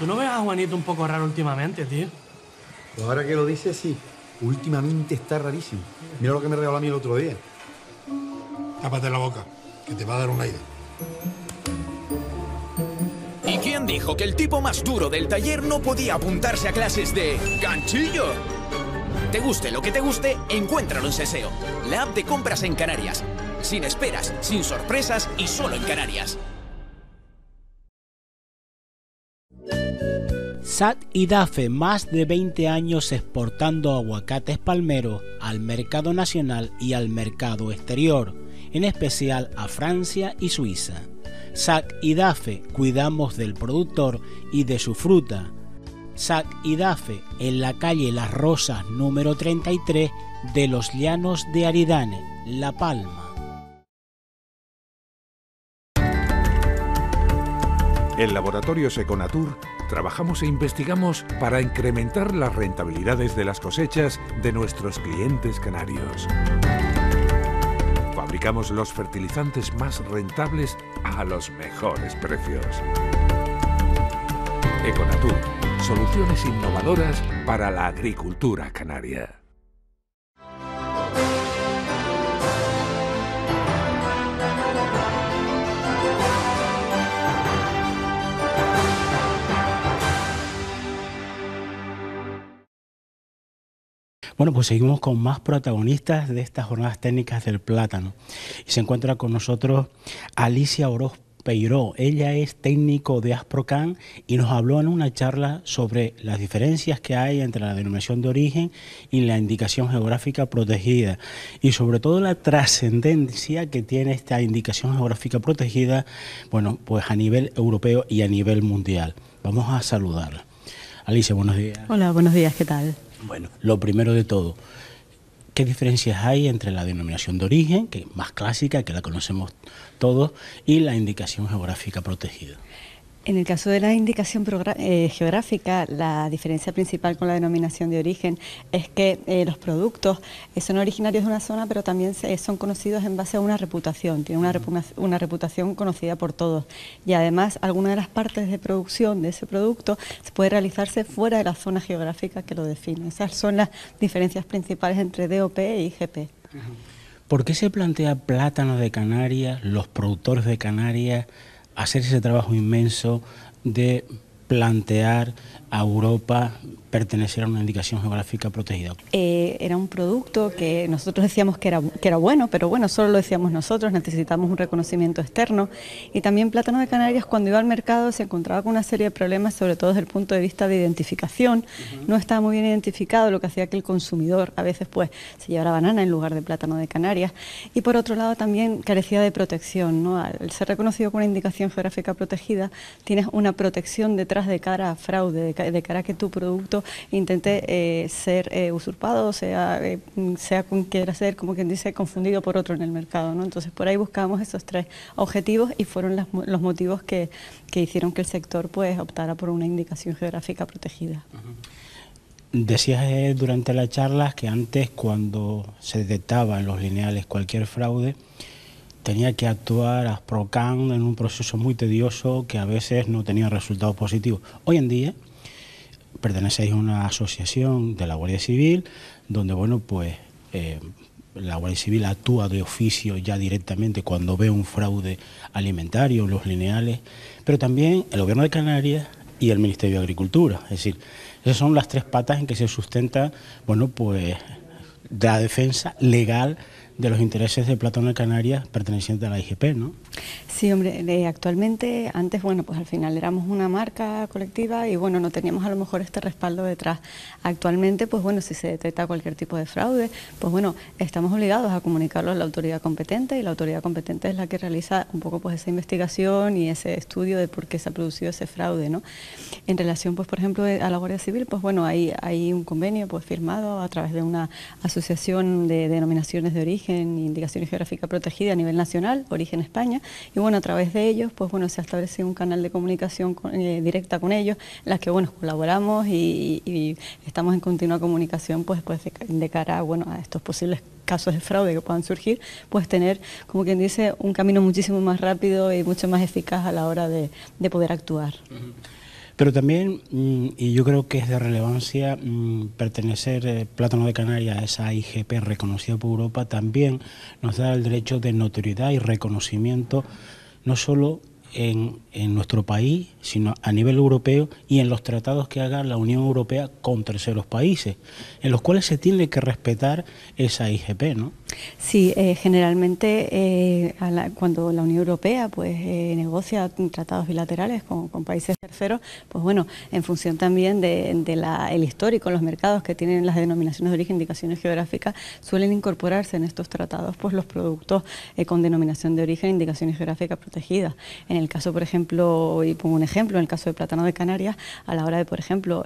¿Tú no ves a Juanito un poco raro últimamente, tío? Pues ahora que lo dices, sí. Últimamente está rarísimo. Mira lo que me regaló a mí el otro día. Tápate la boca, que te va a dar un aire. ¿Y quién dijo que el tipo más duro del taller no podía apuntarse a clases de ganchillo? Te guste lo que te guste, encuéntralo en Seseo, la app de compras en Canarias. Sin esperas, sin sorpresas y solo en Canarias. SAT y DAFE más de 20 años exportando aguacates palmeros al mercado nacional y al mercado exterior, en especial a Francia y Suiza. SAC y DAFE cuidamos del productor y de su fruta. SAC y DAFE en la calle Las Rosas número 33 de los Llanos de Aridane, La Palma. El laboratorio Seconatur Trabajamos e investigamos para incrementar las rentabilidades de las cosechas de nuestros clientes canarios. Fabricamos los fertilizantes más rentables a los mejores precios. Econatur, soluciones innovadoras para la agricultura canaria. Bueno, pues seguimos con más protagonistas de estas jornadas técnicas del plátano. Y se encuentra con nosotros Alicia Oroz Peiró. Ella es técnico de Asprocan y nos habló en una charla sobre las diferencias que hay entre la denominación de origen y la indicación geográfica protegida y sobre todo la trascendencia que tiene esta indicación geográfica protegida, bueno, pues a nivel europeo y a nivel mundial. Vamos a saludarla. Alicia, buenos días. Hola, buenos días, ¿qué tal? Bueno, lo primero de todo, ¿qué diferencias hay entre la denominación de origen, que es más clásica, que la conocemos todos, y la indicación geográfica protegida? En el caso de la indicación eh, geográfica, la diferencia principal con la denominación de origen es que eh, los productos eh, son originarios de una zona, pero también son conocidos en base a una reputación, ...tiene una, reputación conocida por todos. Y además, alguna de las partes de producción de ese producto ...se puede realizarse fuera de la zona geográfica que lo define. Esas son las diferencias principales entre DOP y IGP. ¿Por qué se plantea plátano de Canarias, los productores de Canarias? hacer ese trabajo inmenso de plantear a Europa pertenecer a una indicación geográfica protegida. Eh, era un producto que nosotros decíamos que era, que era bueno, pero bueno, solo lo decíamos nosotros, necesitamos un reconocimiento externo. Y también Plátano de Canarias cuando iba al mercado se encontraba con una serie de problemas, sobre todo desde el punto de vista de identificación. No estaba muy bien identificado, lo que hacía que el consumidor a veces pues se llevara banana en lugar de plátano de Canarias. Y por otro lado también carecía de protección. ¿no? Al ser reconocido con una indicación geográfica protegida, tienes una protección detrás de cara a fraude, de de cara a que tu producto intente eh, ser eh, usurpado, sea, eh, sea quiera ser, como quien dice, confundido por otro en el mercado. ¿no? Entonces, por ahí buscamos esos tres objetivos y fueron las, los motivos que, hicieron que el sector pues, optara por una indicación geográfica protegida. Decías durante las charlas que antes cuando se detectaba en los lineales cualquier fraude, tenía que actuar a en un proceso muy tedioso que a veces no tenía resultados positivos. Hoy en día pertenecéis a una asociación de la Guardia Civil, donde, bueno, pues eh, la Guardia Civil actúa de oficio ya directamente cuando ve un fraude alimentario, los lineales, pero también el Gobierno de Canarias y el Ministerio de Agricultura. Es decir, esas son las tres patas en que se sustenta, bueno, pues la defensa legal de los intereses de Platón de Canarias perteneciente a la IGP, ¿no? Sí, hombre, eh, actualmente, antes, bueno, pues al final éramos una marca colectiva y bueno, no teníamos a lo mejor este respaldo detrás. Actualmente, pues bueno, si se detecta cualquier tipo de fraude, pues bueno, estamos obligados a comunicarlo a la autoridad competente y la autoridad competente es la que realiza un poco pues esa investigación y ese estudio de por qué se ha producido ese fraude, ¿no? En relación, pues por ejemplo, a la Guardia Civil, pues bueno, hay, hay un convenio pues firmado a través de una asociación de denominaciones de origen en indicaciones indicación geográfica protegida a nivel nacional, origen España, y bueno, a través de ellos, pues bueno, se ha establecido un canal de comunicación eh, directa con ellos, en las que bueno, colaboramos y, estamos en continua comunicación pues, pues de, cara bueno, a estos posibles casos de fraude que puedan surgir, pues tener, como quien dice, un camino muchísimo más rápido y mucho más eficaz a la hora de, poder actuar. Pero también, mm, y yo creo que es de relevancia, mm, pertenecer eh, Plátano de Canarias a esa IGP reconocida por Europa también nos da el derecho de notoriedad y reconocimiento, no solo en, en, nuestro país, sino a nivel europeo y en los tratados que haga la Unión Europea con terceros países, en los cuales se tiene que respetar esa IGP, ¿no? Sí, eh, generalmente eh, cuando la Unión Europea pues eh, negocia tratados bilaterales con, países terceros, pues bueno, en función también del de, el histórico, los mercados que tienen las denominaciones de origen, indicaciones geográficas, suelen incorporarse en estos tratados pues los productos con denominación de origen, indicaciones geográficas protegidas. En el caso, por ejemplo, y pongo un ejemplo, en el caso de plátano de Canarias, a la hora de, por ejemplo,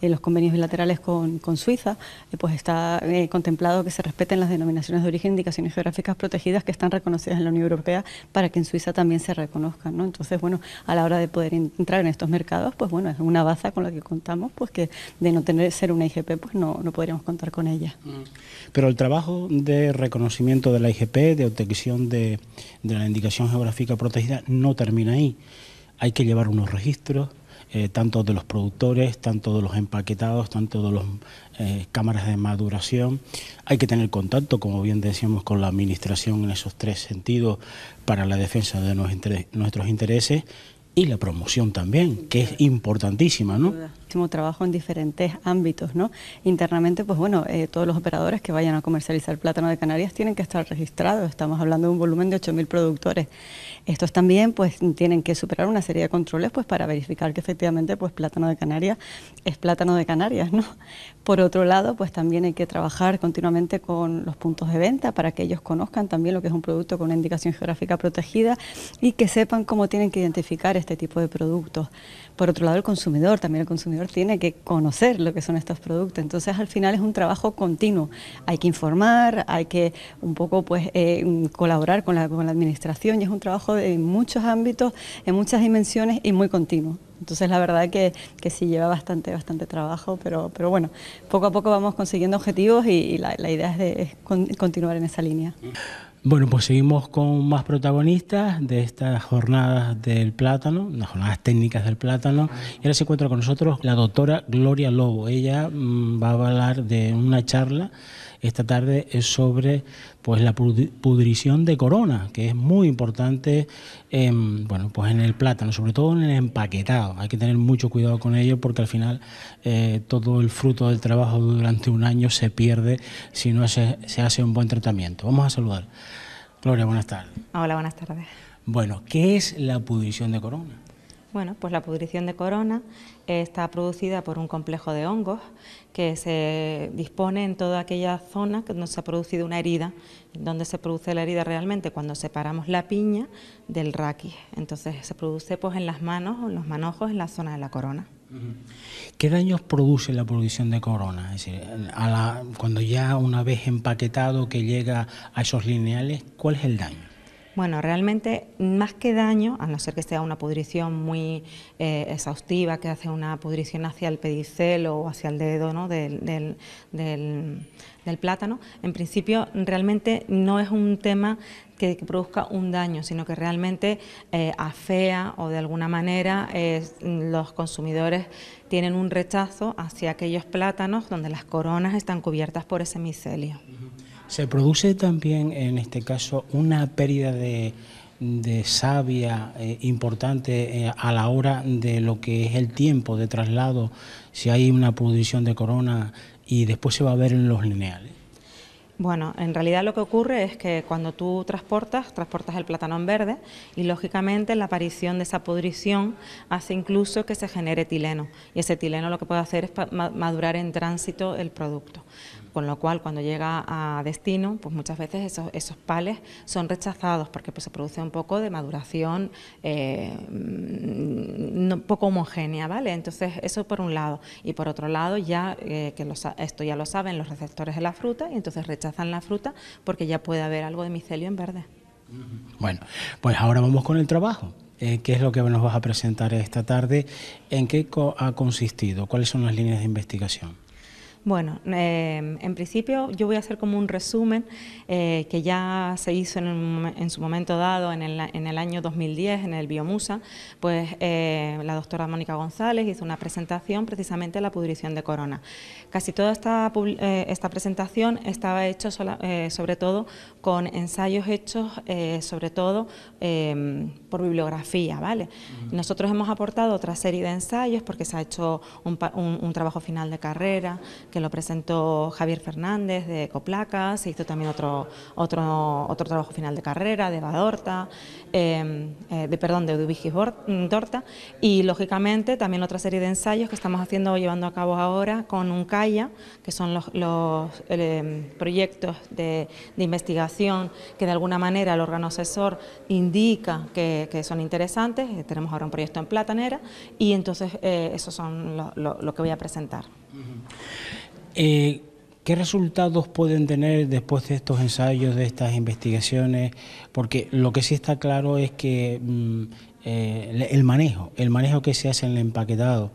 los convenios bilaterales con, con Suiza, pues está contemplado que se respeten las denominaciones Naciones de origen, indicaciones geográficas protegidas que están reconocidas en la Unión Europea para que en Suiza también se reconozcan. Entonces, bueno, a la hora de poder entrar en estos mercados, pues bueno, es una baza con la que contamos, pues que de no tener ser una IGP, pues no, no podríamos contar con ella. Mm. Pero el trabajo de reconocimiento de la IGP, de obtención de, de la indicación geográfica protegida, no termina ahí. Hay que llevar unos registros, eh, tanto de los productores, tanto de los empaquetados, tanto de las eh, cámaras de maduración. Hay que tener contacto, como bien decíamos, con la Administración en esos tres sentidos para la defensa de nuestros intereses y la promoción también, que es importantísima, ¿no? trabajo en diferentes ámbitos, ¿no? Internamente, pues bueno, eh, todos los operadores que vayan a comercializar plátano de Canarias tienen que estar registrados, estamos hablando de un volumen de 8.000 productores. Estos también, pues, tienen que superar una serie de controles, pues, para verificar que efectivamente, pues, plátano de Canarias es plátano de Canarias, ¿no? Por otro lado, pues, también hay que trabajar continuamente con los puntos de venta para que ellos conozcan también lo que es un producto con una indicación geográfica protegida y que sepan cómo tienen que identificar este tipo de productos. Por otro lado, el consumidor, también el consumidor tiene que conocer lo que son estos productos. Entonces, al final es un trabajo continuo. Hay que informar, hay que un poco pues eh, colaborar con la, con la administración y es un trabajo en muchos ámbitos, en muchas dimensiones y muy continuo. Entonces la verdad que, sí lleva bastante, bastante trabajo, pero, pero bueno, poco a poco vamos consiguiendo objetivos y, la, idea es, de, continuar en esa línea. Bueno, pues seguimos con más protagonistas de estas jornadas del plátano, las jornadas técnicas del plátano. Y ahora se encuentra con nosotros la doctora Gloria Lobo. Ella mm, va a hablar de una charla esta tarde es sobre pues la pudrición de corona, que es muy importante en, bueno, pues en el plátano, sobre todo en el empaquetado. Hay que tener mucho cuidado con ello porque al final eh, todo el fruto del trabajo durante un año se pierde si no se, hace un buen tratamiento. Vamos a saludar. Gloria, buenas tardes. Hola, buenas tardes. Bueno, ¿qué es la pudrición de corona? Bueno, pues la pudrición de corona eh, está producida por un complejo de hongos que se dispone en toda aquella zona donde se ha producido una herida, donde se produce la herida realmente cuando separamos la piña del raquis. Entonces se produce pues en las manos o en los manojos, en la zona de la corona. ¿Qué daños produce la producción de corona? Es decir, a la, cuando ya una vez empaquetado que llega a esos lineales, ¿cuál es el daño? Bueno, realmente más que daño, a no ser que sea una pudrición muy eh, exhaustiva, que hace una pudrición hacia el pedicelo o hacia el dedo ¿no? del, del, plátano, en principio realmente no es un tema que, produzca un daño, sino que realmente eh, afea o de alguna manera los consumidores tienen un rechazo hacia aquellos plátanos donde las coronas están cubiertas por ese micelio. ¿Se produce también en este caso una pérdida de, savia eh, importante eh, a la hora de lo que es el tiempo de traslado, si hay una producción de corona y después se va a ver en los lineales? Bueno, en realidad lo que ocurre es que cuando tú transportas, transportas el en verde y lógicamente la aparición de esa pudrición hace incluso que se genere etileno y ese etileno lo que puede hacer es madurar en tránsito el producto. Con lo cual, cuando llega a destino, pues muchas veces esos, esos pales son rechazados porque pues, se produce un poco de maduración eh, poco homogénea, ¿vale? Entonces, eso por un lado. Y por otro lado, ya eh, que esto ya lo saben los receptores de la fruta y entonces rechazan la fruta porque ya puede haber algo de micelio en verde. Bueno, pues ahora vamos con el trabajo. Eh, ¿Qué es lo que nos vas a presentar esta tarde? ¿En qué co ha consistido? ¿Cuáles son las líneas de investigación? Bueno, em, en principio yo voy a hacer como un resumen eh, que ya se hizo en, su momento dado en el, año 2010 en el Biomusa, pues eh, la doctora Mónica González hizo una presentación precisamente de la pudrición de corona. Casi toda esta, eh, presentación estaba hecha sobre todo con ensayos hechos sobre todo em, por bibliografía, ¿vale? Nosotros hemos aportado otra serie de ensayos porque se ha hecho un trabajo final de carrera, que lo presentó Javier Fernández de Coplacas, se hizo también otro, otro, otro trabajo final de carrera, de Badorta, em, eh, de, perdón, de Dorta, y lógicamente también otra serie de ensayos que estamos haciendo, o llevando a cabo ahora con Uncaya, que son los, em, proyectos de, investigación que de alguna manera el órgano asesor indica que, son interesantes, eh, tenemos ahora un proyecto en Platanera, y entonces eh, eso son lo, que voy a presentar. Eh, ¿Qué resultados pueden tener después de estos ensayos, de estas investigaciones? Porque lo que sí está claro es que mm, eh, el manejo, el manejo que se hace en el empaquetado,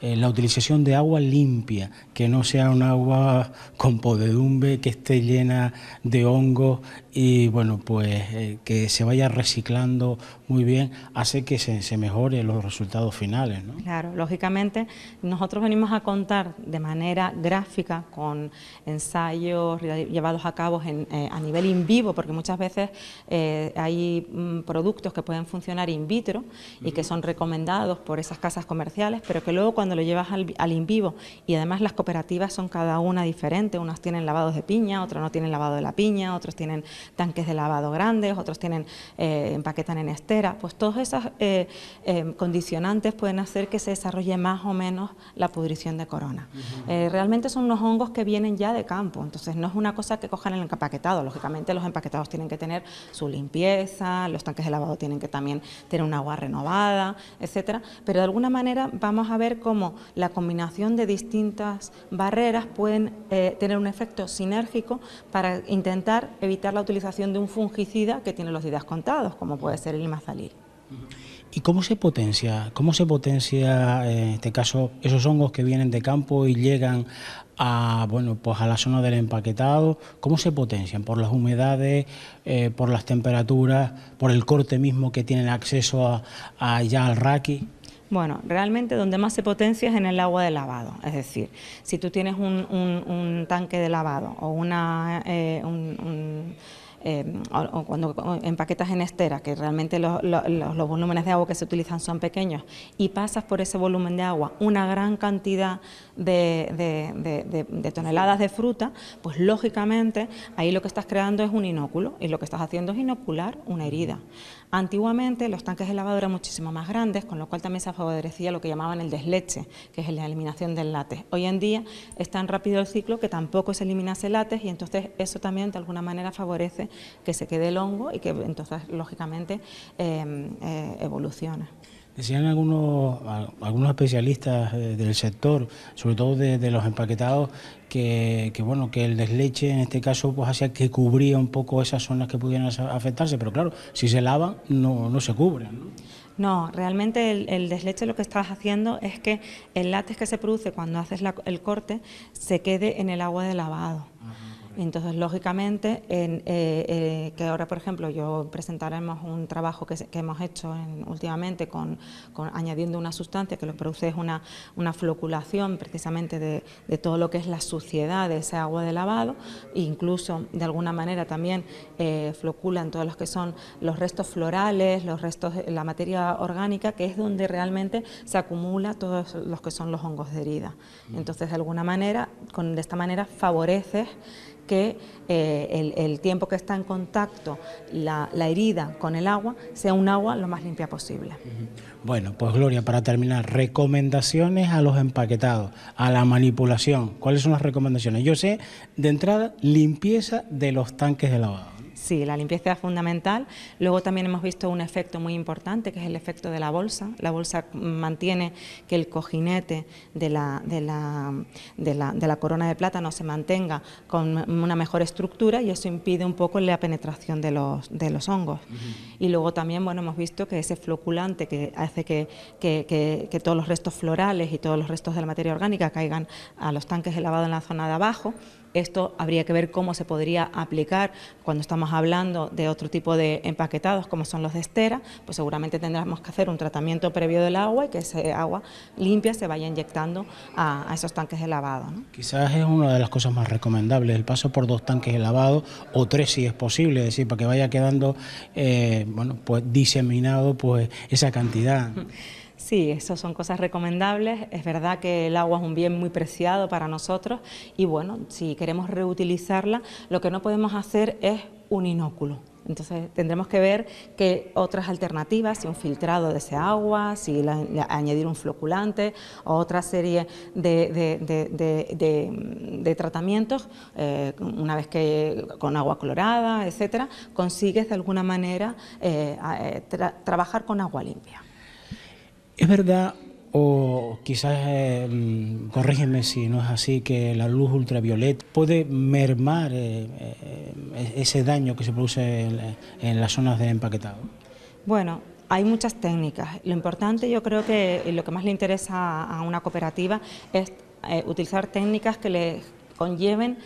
eh, la utilización de agua limpia que no sea un agua con podedumbre, que esté llena de hongos y bueno, pues eh, que se vaya reciclando muy bien, hace que se, mejore los resultados finales. Claro, lógicamente nosotros venimos a contar de manera gráfica con ensayos llevados a cabo eh, a nivel in vivo, porque muchas veces eh, hay mm, productos que pueden funcionar in vitro y que son recomendados por esas casas comerciales, pero que luego cuando lo llevas al, in vivo y además las cooperativas son cada una diferente, unas tienen lavados de piña, otras no tienen lavado de la piña, otros tienen tanques de lavado grandes, otros tienen eh, empaquetan en estera, pues todos esos eh, eh, condicionantes pueden hacer que se desarrolle más o menos la pudrición de corona. realmente son unos hongos que vienen ya de campo, entonces no es una cosa que cojan el empaquetado, lógicamente los empaquetados tienen que tener su limpieza, los tanques de lavado tienen que también tener un agua renovada, etcétera, pero de alguna manera vamos a ver cómo la combinación de distintas barreras pueden eh, tener un efecto sinérgico para intentar evitar la utilización de un fungicida que tiene los días contados, como puede ser el imazalil. ¿Y cómo se potencia? ¿Cómo se potencia, eh, en este caso, esos hongos que vienen de campo y llegan a, pues la zona del empaquetado? ¿Cómo se potencian? ¿Por las humedades, eh, por las temperaturas, por el corte mismo que tienen acceso a, a ya al raqui? Bueno, realmente donde más se potencia es en el agua de lavado, es decir, si tú tienes un, tanque de lavado o una... Eh, eh empaquetas en estera, que realmente los, volúmenes de agua que se utilizan son pequeños, y pasas por ese volumen de agua una gran cantidad de, toneladas de fruta, pues lógicamente ahí lo que estás creando es un inóculo, y lo que estás haciendo es inocular una herida. Antiguamente los tanques de lavado eran muchísimo más grandes, con lo cual también se favorecía lo que llamaban el desleche, que es la eliminación del látex. Hoy en día es tan rápido el ciclo que tampoco se elimina ese látex y entonces eso también de alguna manera favorece que se quede el hongo y que entonces lógicamente em, eh, evoluciona. Decían algunos, algunos especialistas eh, del sector, sobre todo de, los empaquetados, que, bueno, que el desleche en este caso pues hacía que cubría un poco esas zonas que pudieran afectarse, pero claro, si se lava no, no se cubren. ¿no? realmente el, desleche lo que estás haciendo es que el látex que se produce cuando haces el corte se quede en el agua de lavado. Ah. Entonces, lógicamente, en, eh, eh, que ahora, por ejemplo, yo presentaremos un trabajo que, hemos hecho últimamente con, añadiendo una sustancia que lo produce es una, floculación precisamente de, todo lo que es la suciedad de ese agua de lavado, e incluso de alguna manera también eh, floculan todos los que son los restos florales, los restos, la materia orgánica, que es donde realmente se acumula todos los que son los hongos de herida. Mm. Entonces, de alguna manera, con, de esta manera favoreces que eh, el, tiempo que está en contacto la, herida con el agua sea un agua lo más limpia posible. Bueno, pues Gloria, para terminar, recomendaciones a los empaquetados, a la manipulación. ¿Cuáles son las recomendaciones? Yo sé, de entrada, limpieza de los tanques de lavado. Sí, la limpieza es fundamental. Luego también hemos visto un efecto muy importante, que es el efecto de la bolsa. La bolsa mantiene que el cojinete de la, de corona de plátano se mantenga con una mejor estructura y eso impide un poco la penetración de los, hongos. Y luego también bueno, hemos visto que ese floculante que hace que, que todos los restos florales y todos los restos de la materia orgánica caigan a los tanques de lavado en la zona de abajo, esto habría que ver cómo se podría aplicar cuando estamos hablando de otro tipo de empaquetados como son los de estera, pues seguramente tendremos que hacer un tratamiento previo del agua y que ese agua limpia se vaya inyectando a, esos tanques de lavado. Quizás es una de las cosas más recomendables, el paso por dos tanques de lavado o tres si es posible, decir, para que vaya quedando eh, bueno, pues diseminado pues esa cantidad. Sí, eso son cosas recomendables. Es verdad que el agua es un bien muy preciado para nosotros y bueno, si queremos reutilizarla, lo que no podemos hacer es un inóculo. Entonces tendremos que ver qué otras alternativas, si un filtrado de ese agua, si añadir un floculante o otra serie de, tratamientos, eh, una vez que con agua colorada, etcétera, consigues de alguna manera eh, eh, trabajar con agua limpia. ¿Es verdad o quizás, em, corrígeme si no es así, que la luz ultravioleta puede mermar eh, eh, e-, ese daño que se produce en, las zonas de empaquetado? Bueno, hay muchas técnicas. Lo importante yo creo que lo que más le interesa a una cooperativa es eh, utilizar técnicas que le conlleven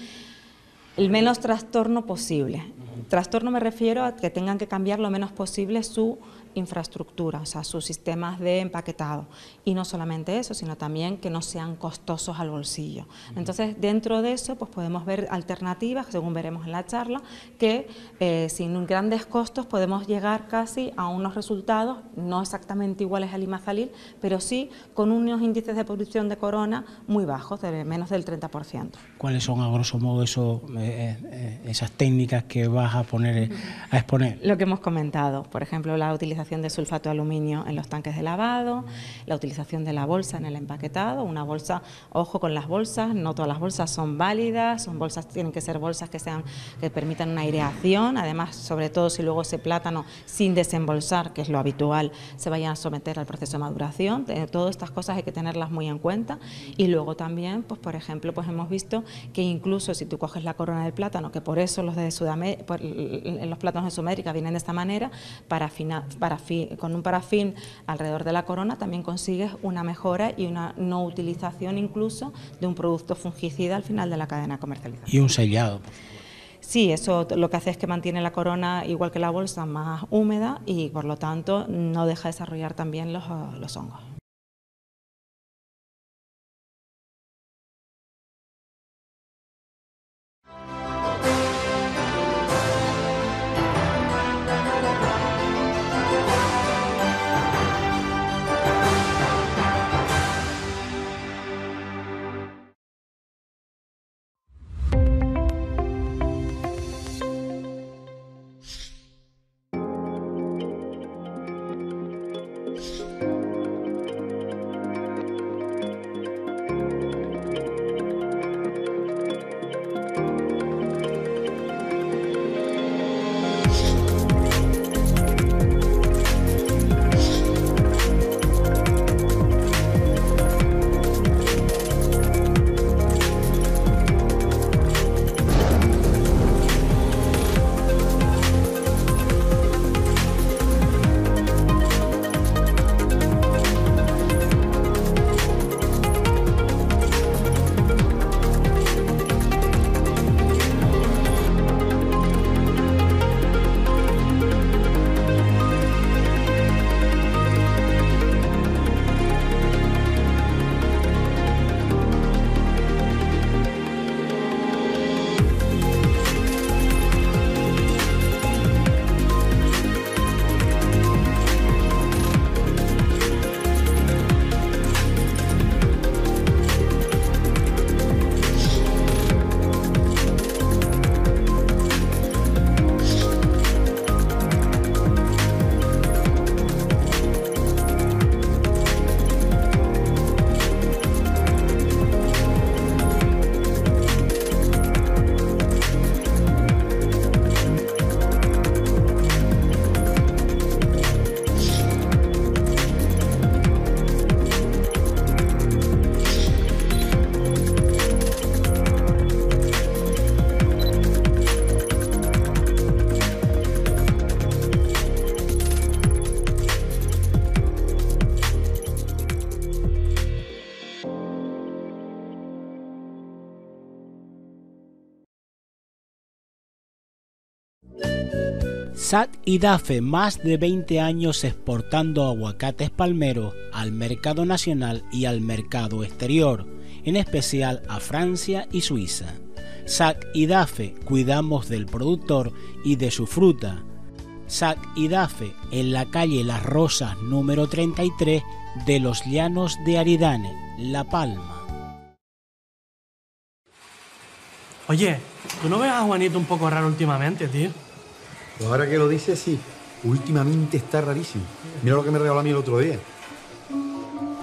el menos trastorno posible. Trastorno me refiero a que tengan que cambiar lo menos posible su infraestructura, o sea, sus sistemas de empaquetado. Y no solamente eso, sino también que no sean costosos al bolsillo. Entonces, dentro de eso, pues podemos ver alternativas, según veremos en la charla, que eh, sin grandes costos podemos llegar casi a unos resultados, no exactamente iguales al imazalil, pero sí con unos índices de producción de corona muy bajos, de menos del 30%. ¿Cuáles son, a grosso modo, eso, eh, eh, esas técnicas que vas a poner a exponer? Lo que hemos comentado, por ejemplo, la utilización de sulfato de aluminio en los tanques de lavado, la utilización de la bolsa en el empaquetado, una bolsa, ojo con las bolsas, no todas las bolsas son válidas, son bolsas, tienen que ser bolsas que sean, que permitan una aireación, además, sobre todo si luego ese plátano sin desembolsar, que es lo habitual, se vayan a someter al proceso de maduración, todas estas cosas hay que tenerlas muy en cuenta y luego también, pues por ejemplo, pues hemos visto que incluso si tú coges la corona del plátano, que por eso los de Sudamérica, los plátanos de Sudamérica vienen de esta manera, para, final, para con un parafín alrededor de la corona también consigues una mejora y una no utilización incluso de un producto fungicida al final de la cadena comercializada. Y un sellado. Sí, eso lo que hace es que mantiene la corona, igual que la bolsa, más húmeda y por lo tanto no deja desarrollar también los hongos. SAC y DAFE más de 20 años exportando aguacates palmeros al mercado nacional y al mercado exterior, en especial a Francia y Suiza. SAC y DAFE cuidamos del productor y de su fruta. SAC y DAFE en la calle Las Rosas número 33 de los Llanos de Aridane, La Palma. Oye, ¿tú no ves a Juanito un poco raro últimamente, tío? Pues ahora que lo dices, sí. Últimamente está rarísimo. Mira lo que me regaló a mí el otro día.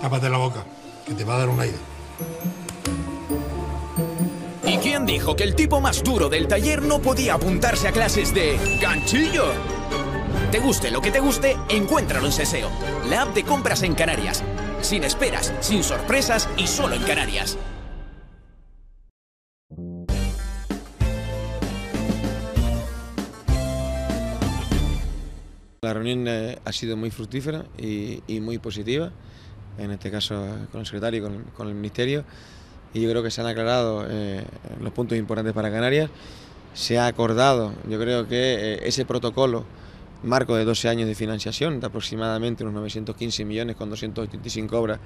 Cápate la boca, que te va a dar un aire. ¿Y quién dijo que el tipo más duro del taller no podía apuntarse a clases de ganchillo? Te guste lo que te guste, encuéntralo en Seseo, la app de compras en Canarias. Sin esperas, sin sorpresas y solo en Canarias. La reunión eh, ha sido muy fructífera y, muy positiva, en este caso con el secretario y con, el ministerio, y yo creo que se han aclarado eh, los puntos importantes para Canarias. Se ha acordado, yo creo que eh, ese protocolo marco de 12 años de financiación, de aproximadamente unos 915 millones con 285 obras,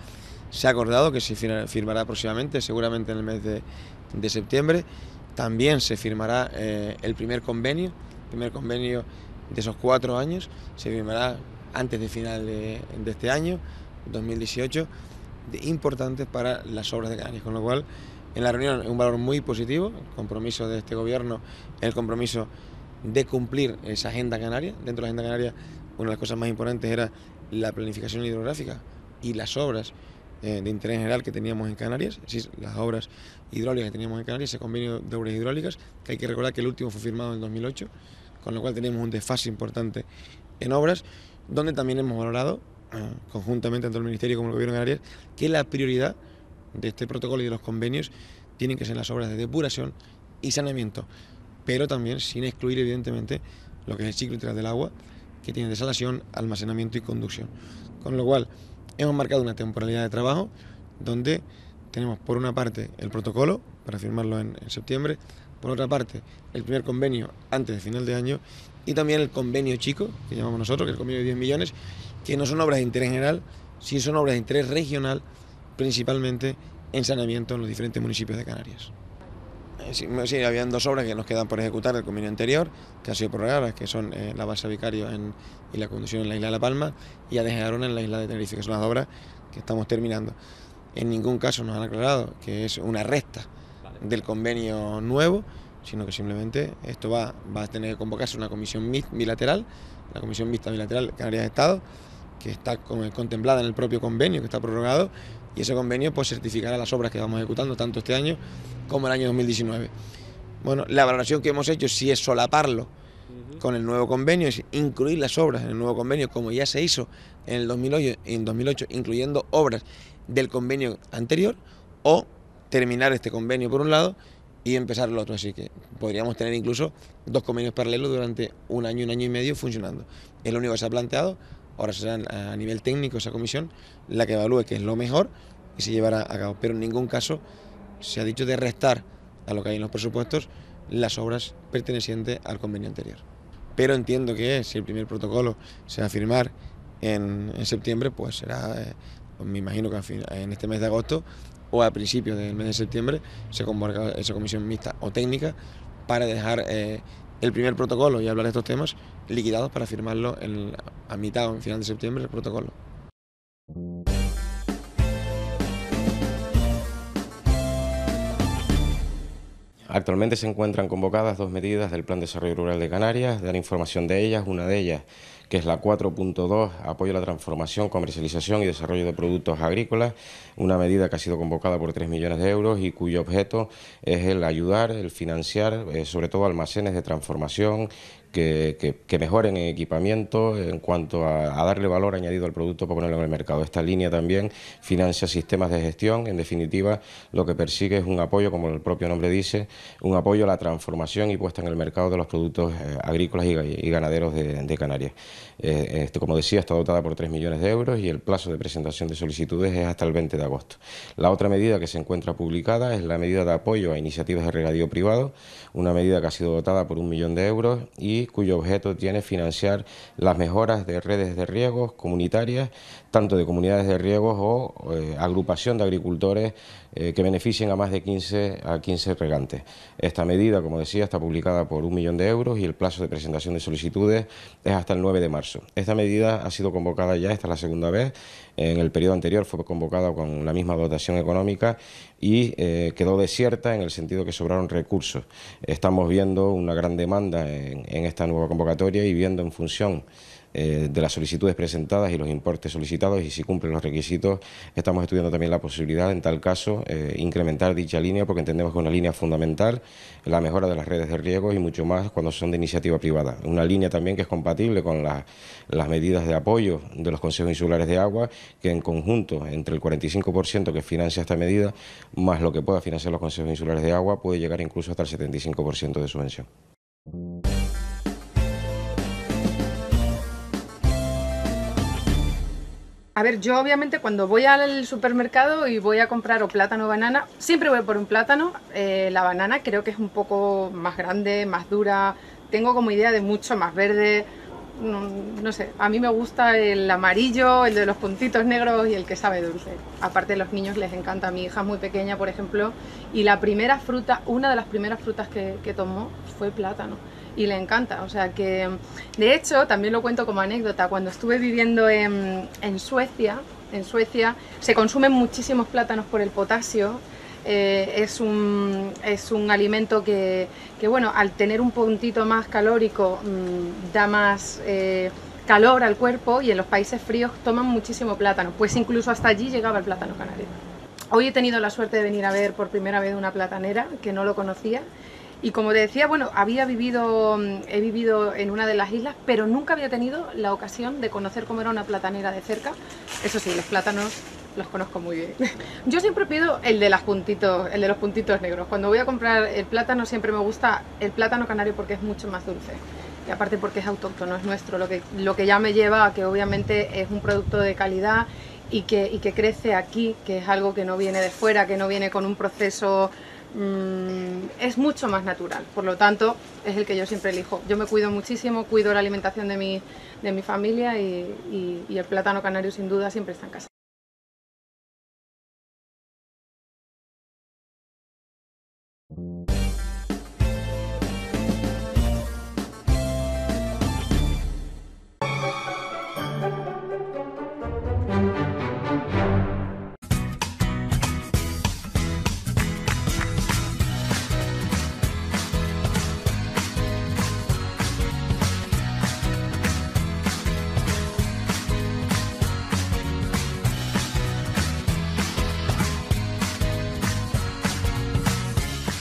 se ha acordado que se firmará próximamente, seguramente en el mes de, septiembre. También se firmará el primer convenio, primer convenio de esos cuatro años, se firmará antes de final de, este año, 2018, de importantes para las obras de Canarias, con lo cual en la reunión es un valor muy positivo, el compromiso de este gobierno, el compromiso de cumplir esa agenda canaria. Dentro de la agenda canaria una de las cosas más importantes era la planificación hidrográfica y las obras eh, de interés general que teníamos en Canarias, es decir, las obras hidráulicas que teníamos en Canarias, ese convenio de obras hidráulicas, que hay que recordar que el último fue firmado en 2008 con lo cual tenemos un desfase importante en obras, donde también hemos valorado, eh, conjuntamente tanto el Ministerio como el Gobierno de que la prioridad de este protocolo y de los convenios tienen que ser las obras de depuración y saneamiento, pero también sin excluir evidentemente lo que es el ciclo tras del agua, que tiene desalación, almacenamiento y conducción. Con lo cual, hemos marcado una temporalidad de trabajo donde tenemos por una parte el protocolo para firmarlo en septiembre, por otra parte, el primer convenio antes de final de año y también el convenio chico, que llamamos nosotros, que es el convenio de 10 millones, que no son obras de interés general, sino son obras de interés regional, principalmente en saneamiento en los diferentes municipios de Canarias. Eh, sí, habían dos obras que nos quedan por ejecutar el convenio anterior, que ha sido prorrogadas, que son eh, la base vicario y la conducción en la isla de La Palma y a de en la isla de Tenerife, que son las obras que estamos terminando. En ningún caso nos han aclarado que es una resta del convenio nuevo, sino que simplemente esto va, a tener que convocarse una comisión bilateral, la comisión mixta bilateral Canarias-Estado, que está contemplada en el propio convenio, que está prorrogado, y ese convenio pues certificará las obras que vamos ejecutando tanto este año como el año 2019. Bueno, la valoración que hemos hecho si es solaparlo con el nuevo convenio, es incluir las obras en el nuevo convenio, como ya se hizo en el 2008, en 2008 incluyendo obras del convenio anterior, o terminar este convenio por un lado y empezar el otro. Así que podríamos tener incluso dos convenios paralelos durante un año, un año y medio funcionando. Es lo único que se ha planteado. Ahora será a nivel técnico esa comisión la que evalúe qué es lo mejor y se llevará a cabo. Pero en ningún caso se ha dicho de restar a lo que hay en los presupuestos las obras pertenecientes al convenio anterior. Pero entiendo que si el primer protocolo se va a firmar en, septiembre, pues será, eh, me imagino que en este mes de agosto o a principios del mes de septiembre se convoca esa comisión mixta o técnica para dejar eh, el primer protocolo y hablar de estos temas liquidados para firmarlo a mitad o en final de septiembre el protocolo. Actualmente se encuentran convocadas dos medidas del Plan de Desarrollo Rural de Canarias, dar información de ellas, una de ellas que es la 4.2, apoyo a la transformación, comercialización y desarrollo de productos agrícolas, una medida que ha sido convocada por 3 millones de euros y cuyo objeto es el ayudar, el financiar, eh, sobre todo almacenes de transformación, que, mejoren el equipamiento, en cuanto a, darle valor añadido al producto para ponerlo en el mercado. Esta línea también financia sistemas de gestión, en definitiva lo que persigue es un apoyo, como el propio nombre dice, un apoyo a la transformación y puesta en el mercado de los productos eh, agrícolas y, ganaderos de Canarias. Eh, este, como decía, está dotada por 3 millones de euros y el plazo de presentación de solicitudes es hasta el 20 de agosto. La otra medida que se encuentra publicada es la medida de apoyo a iniciativas de regadío privado, una medida que ha sido dotada por un millón de euros y cuyo objeto tiene financiar las mejoras de redes de riegos comunitarias tanto de comunidades de riegos o eh, agrupación de agricultores eh, que beneficien a más de 15, a 15 regantes. Esta medida, como decía, está publicada por un millón de euros y el plazo de presentación de solicitudes es hasta el 9 de marzo. Esta medida ha sido convocada ya, esta es la segunda vez, en el periodo anterior fue convocada con la misma dotación económica y eh, quedó desierta en el sentido que sobraron recursos. Estamos viendo una gran demanda en esta nueva convocatoria y viendo en función eh, de las solicitudes presentadas y los importes solicitados y si cumplen los requisitos estamos estudiando también la posibilidad en tal caso eh, incrementar dicha línea porque entendemos que es una línea fundamental la mejora de las redes de riego y mucho más cuando son de iniciativa privada. Una línea también que es compatible con las medidas de apoyo de los consejos insulares de agua que en conjunto entre el 45% que financia esta medida más lo que pueda financiar los consejos insulares de agua puede llegar incluso hasta el 75% de subvención. A ver, yo obviamente cuando voy al supermercado y voy a comprar o plátano o banana, siempre voy por un plátano. Eh, la banana creo que es un poco más grande, más dura. Tengo como idea de mucho más verde. Mm, no, sé, a mí me gusta el amarillo, el de los puntitos negros y el que sabe dulce. Aparte a los niños les encanta, mi hija es muy pequeña por ejemplo, y la primera fruta, una de las primeras frutas que tomó fue plátano y le encanta. O sea que, de hecho, también lo cuento como anécdota, cuando estuve viviendo en, Suecia, en Suecia se consumen muchísimos plátanos por el potasio. Eh, es, un, es un alimento que, que, bueno, al tener un puntito más calórico mm, da más eh, calor al cuerpo y en los países fríos toman muchísimo plátano, pues incluso hasta allí llegaba el plátano canario. Hoy he tenido la suerte de venir a ver por primera vez una platanera que no lo conocía y como te decía, bueno, había vivido, mm, he vivido en una de las islas, pero nunca había tenido la ocasión de conocer cómo era una platanera de cerca. Eso sí, los plátanos los conozco muy bien. Yo siempre pido el de, las puntitos, el de los puntitos negros. Cuando voy a comprar el plátano siempre me gusta el plátano canario porque es mucho más dulce. Y aparte porque es autóctono, es nuestro, lo que, lo que ya me lleva a que obviamente es un producto de calidad y que, y que crece aquí, que es algo que no viene de fuera, que no viene con un proceso Mm, es mucho más natural, por lo tanto es el que yo siempre elijo. Yo me cuido muchísimo, cuido la alimentación de mi, familia y, el plátano canario sin duda siempre está en casa.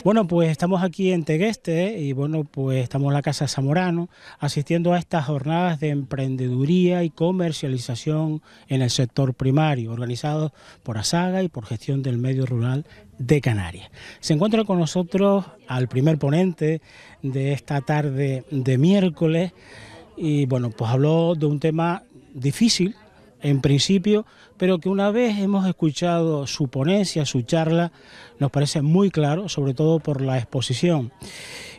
Bueno, pues estamos aquí en Tegueste y bueno, pues estamos en la Casa Zamorano asistiendo a estas jornadas de emprendeduría y comercialización en el sector primario, organizados por ASAGA y por gestión del medio rural de Canarias. Se encuentra con nosotros al primer ponente de esta tarde de miércoles y bueno, pues habló de un tema difícil en principio, pero que una vez hemos escuchado su ponencia, su charla, nos parece muy claro, sobre todo por la exposición.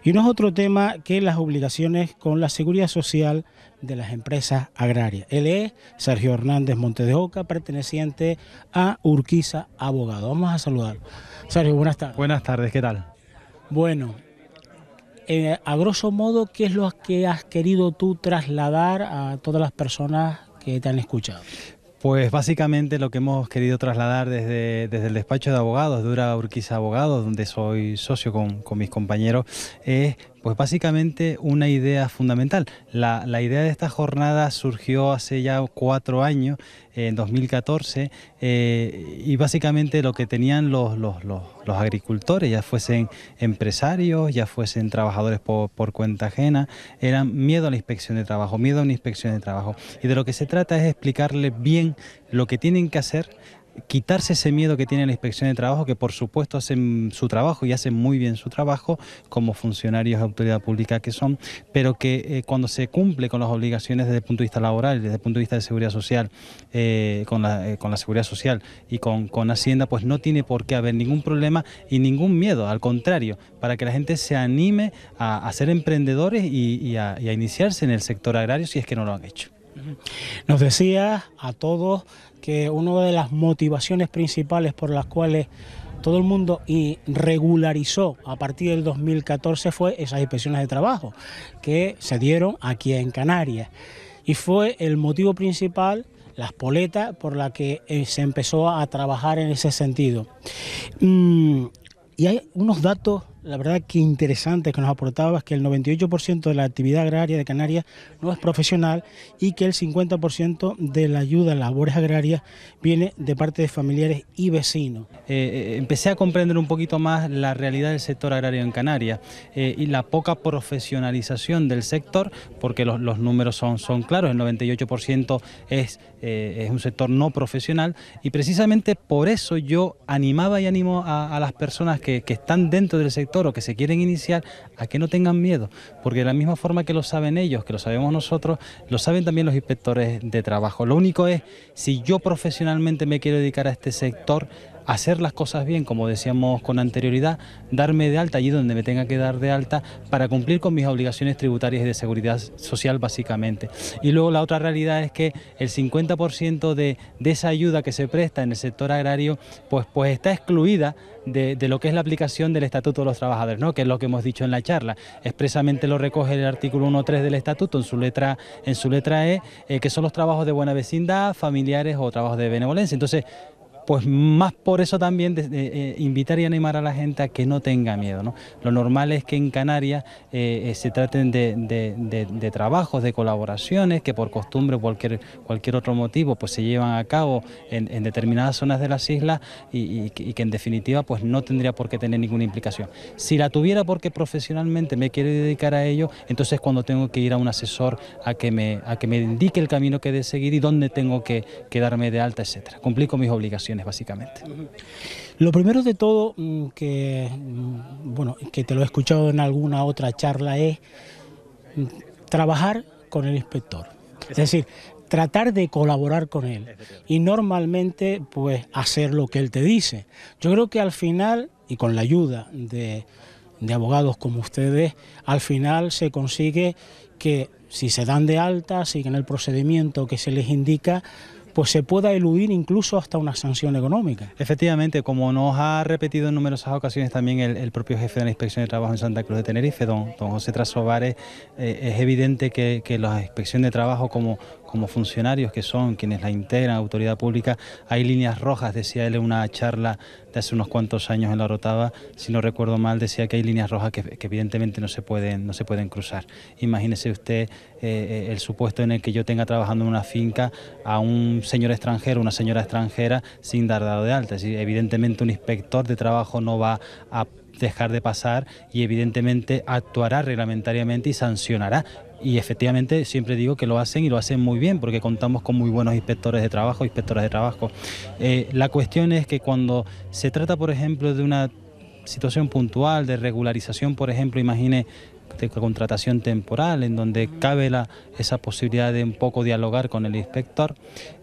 Y no es otro tema que las obligaciones con la seguridad social de las empresas agrarias. Él es Sergio Hernández Monte perteneciente a Urquiza Abogado. Vamos a saludar. Sergio, buenas tardes. Buenas tardes, ¿qué tal? Bueno, eh, a grosso modo, ¿qué es lo que has querido tú trasladar a todas las personas que te han escuchado? Pues básicamente lo que hemos querido trasladar desde, desde el despacho de abogados Dura Urquiza Abogados, donde soy socio con, con mis compañeros, es pues básicamente una idea fundamental. La, idea de esta jornada surgió hace ya cuatro años, en 2014, eh, y básicamente lo que tenían los, agricultores, ya fuesen empresarios, ya fuesen trabajadores por, cuenta ajena, eran miedo a la inspección de trabajo, miedo a una inspección de trabajo. Y de lo que se trata es explicarles bien lo que tienen que hacer quitarse ese miedo que tiene la inspección de trabajo, que por supuesto hacen su trabajo y hacen muy bien su trabajo como funcionarios de autoridad pública que son, pero que eh, cuando se cumple con las obligaciones desde el punto de vista laboral, desde el punto de vista de seguridad social, eh, con, la, eh, con, la, seguridad social y con, Hacienda, pues no tiene por qué haber ningún problema y ningún miedo, al contrario, para que la gente se anime a, ser emprendedores y a iniciarse en el sector agrario si es que no lo han hecho. Nos decía a todos que una de las motivaciones principales por las cuales todo el mundo y regularizó a partir del 2014 fue esas inspecciones de trabajo que se dieron aquí en Canarias. Y fue el motivo principal las poletas por la que eh, se empezó a trabajar en ese sentido. Mm, y hay unos datos la verdad que interesante que nos aportabas, que el 98% de la actividad agraria de Canarias no es profesional y que el 50% de la ayuda a labores agrarias viene de parte de familiares y vecinos. Eh, eh, empecé a comprender un poquito más la realidad del sector agrario en Canarias eh, y la poca profesionalización del sector, porque los, números son, son claros, el 98% es, es un sector no profesional y precisamente por eso yo animaba y animo a, las personas que están dentro del sector o que se quieren iniciar, a que no tengan miedo, porque de la misma forma que lo saben ellos, que lo sabemos nosotros, lo saben también los inspectores de trabajo. Lo único es, si yo profesionalmente me quiero dedicar a este sector, hacer las cosas bien, como decíamos con anterioridad, darme de alta allí donde me tenga que dar de alta para cumplir con mis obligaciones tributarias y de seguridad social básicamente. Y luego la otra realidad es que el 50% de, de, esa ayuda que se presta en el sector agrario pues, pues está excluida de, lo que es la aplicación del Estatuto de los Trabajadores, ¿no? que es lo que hemos dicho en la charla. Expresamente lo recoge el artículo 1.3 del Estatuto en su letra, en su letra E, eh, que son los trabajos de buena vecindad, familiares o trabajos de benevolencia. Entonces, pues más por eso también de, eh, invitar y animar a la gente a que no tenga miedo. ¿no? Lo normal es que en Canarias eh, eh, se traten de, trabajos, de colaboraciones, que por costumbre, cualquier, cualquier otro motivo, pues se llevan a cabo en, determinadas zonas de las islas y, que en definitiva pues no tendría por qué tener ninguna implicación. Si la tuviera porque profesionalmente me quiere dedicar a ello, entonces cuando tengo que ir a un asesor a que me, a que me indique el camino que de seguir y dónde tengo que, quedarme de alta, etcétera. complico mis obligaciones básicamente. Lo primero de todo mm, que mm, bueno, que te lo he escuchado en alguna otra charla es mm, trabajar con el inspector. Es decir, tratar de colaborar con él y normalmente pues hacer lo que él te dice. Yo creo que al final y con la ayuda de, de abogados como ustedes, al final se consigue que si se dan de alta, siguen el procedimiento que se les indica, pues se pueda eludir incluso hasta una sanción económica. Efectivamente, como nos ha repetido en numerosas ocasiones también el, propio jefe de la Inspección de Trabajo en Santa Cruz de Tenerife, don, José Trasovares, eh, es evidente que, que la Inspección de Trabajo como, como funcionarios que son quienes la integran, autoridad pública, hay líneas rojas, decía él en una charla de hace unos cuantos años en la Rotava, si no recuerdo mal, decía que hay líneas rojas que, evidentemente no se pueden, no se pueden cruzar. Imagínese usted eh, eh, el supuesto en el que yo tenga trabajando en una finca a un señor extranjero, una señora extranjera, sin dar dado de alta. Es decir, evidentemente un inspector de trabajo no va a dejar de pasar y evidentemente actuará reglamentariamente y sancionará y efectivamente siempre digo que lo hacen y lo hacen muy bien porque contamos con muy buenos inspectores de trabajo, inspectoras de trabajo. Eh, la cuestión es que cuando se trata, por ejemplo, de una situación puntual de regularización, por ejemplo, imagine de contratación temporal, en donde cabe la, esa posibilidad de un poco dialogar con el inspector,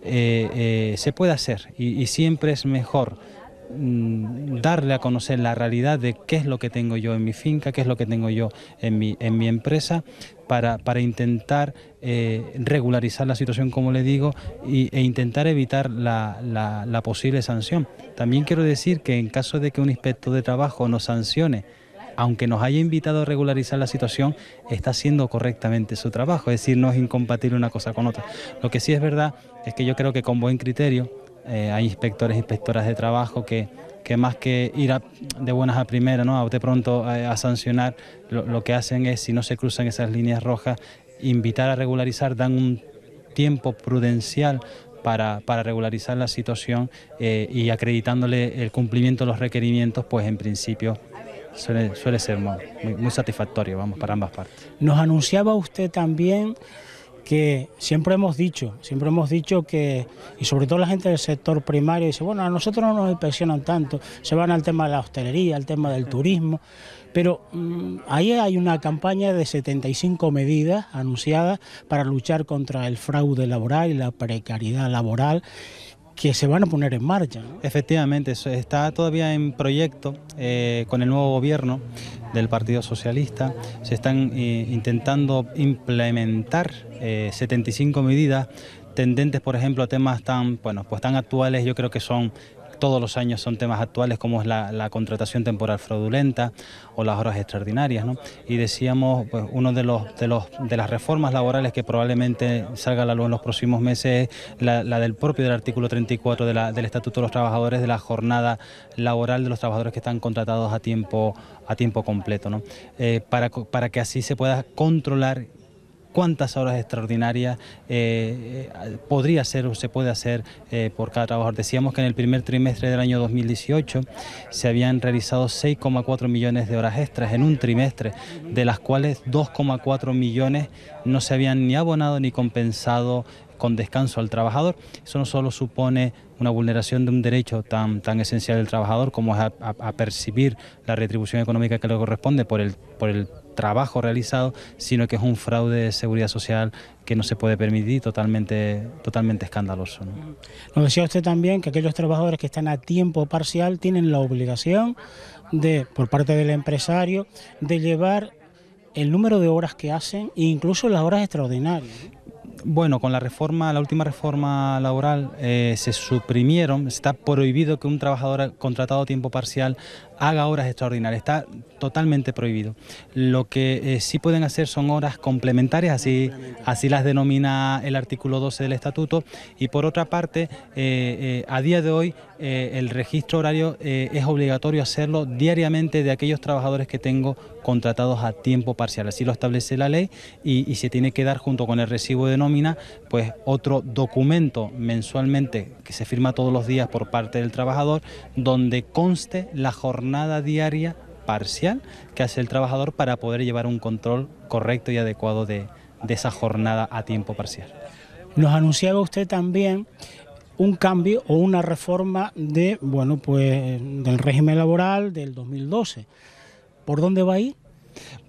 eh, eh, se puede hacer y siempre es mejor Mm, darle a conocer la realidad de qué es lo que tengo yo en mi finca, qué es lo que tengo yo en mi, en mi empresa, para, para intentar eh, regularizar la situación, como le digo, e intentar evitar la, la posible sanción. También quiero decir que en caso de que un inspector de trabajo nos sancione, aunque nos haya invitado a regularizar la situación, está haciendo correctamente su trabajo, es decir, no es incompatible una cosa con otra. Lo que sí es verdad es que yo creo que con buen criterio, eh, hay inspectores, inspectoras de trabajo que, que más que ir de buenas a primeras, ¿no? a de pronto eh, a, sancionar, lo, que hacen es, si no se cruzan esas líneas rojas, invitar a regularizar, dan un tiempo prudencial para, regularizar la situación eh, y acreditándole el cumplimiento de los requerimientos, pues en principio suele, ser muy, muy satisfactorio, vamos, para ambas partes. Nos anunciaba usted también que siempre hemos dicho, siempre hemos dicho que, y sobre todo la gente del sector primario dice, bueno, a nosotros no nos impresionan tanto, se van al tema de la hostelería, al tema del turismo, pero mm, ahí hay una campaña de 75 medidas anunciadas para luchar contra el fraude laboral y la precariedad laboral que se van a poner en marcha. Efectivamente, está todavía en proyecto eh, con el nuevo gobierno del Partido Socialista. Se están eh, intentando implementar 75 eh, medidas tendentes, por ejemplo, a temas tan, bueno, pues tan actuales, yo creo que son todos los años son temas actuales como es la, contratación temporal fraudulenta o las horas extraordinarias. Y decíamos, pues uno de los, de los de las reformas laborales que probablemente salga a la luz en los próximos meses es la, del propio del artículo 34 la, del Estatuto de los Trabajadores de la jornada laboral de los trabajadores que están contratados a tiempo a tiempo completo, ¿no? Eh, para, para que así se pueda controlar cuántas horas extraordinarias eh, eh, podría ser o se puede hacer eh, por cada trabajador. Decíamos que en el primer trimestre del año 2018 se habían realizado 6,4 millones de horas extras en un trimestre, de las cuales 2,4 millones no se habían ni abonado ni compensado con descanso al trabajador. Eso no solo supone una vulneración de un derecho tan, tan esencial del trabajador como es a, percibir la retribución económica que le corresponde por el, por el trabajo realizado, sino que es un fraude de seguridad social que no se puede permitir, totalmente, totalmente escandaloso. Nos decía usted también que aquellos trabajadores que están a tiempo parcial tienen la obligación de, por parte del empresario, de llevar el número de horas que hacen e incluso las horas extraordinarias. Bueno, con la reforma, la última reforma laboral eh, se suprimieron, está prohibido que un trabajador contratado a tiempo parcial haga horas extraordinarias, está totalmente prohibido. Lo que eh, sí pueden hacer son horas complementarias, así, así las denomina el artículo 12 del estatuto, y por otra parte, eh, eh, a día de hoy el registro horario es obligatorio hacerlo diariamente de aquellos trabajadores que tengo contratados a tiempo parcial, así lo establece la ley y, y se tiene que dar junto con el recibo de nómina pues otro documento mensualmente que se firma todos los días por parte del trabajador donde conste la jornada diaria parcial que hace el trabajador para poder llevar un control correcto y adecuado de, esa jornada a tiempo parcial. Nos anunciaba usted también un cambio o una reforma de, bueno, pues, del régimen laboral del 2012. ¿Por dónde va a ir?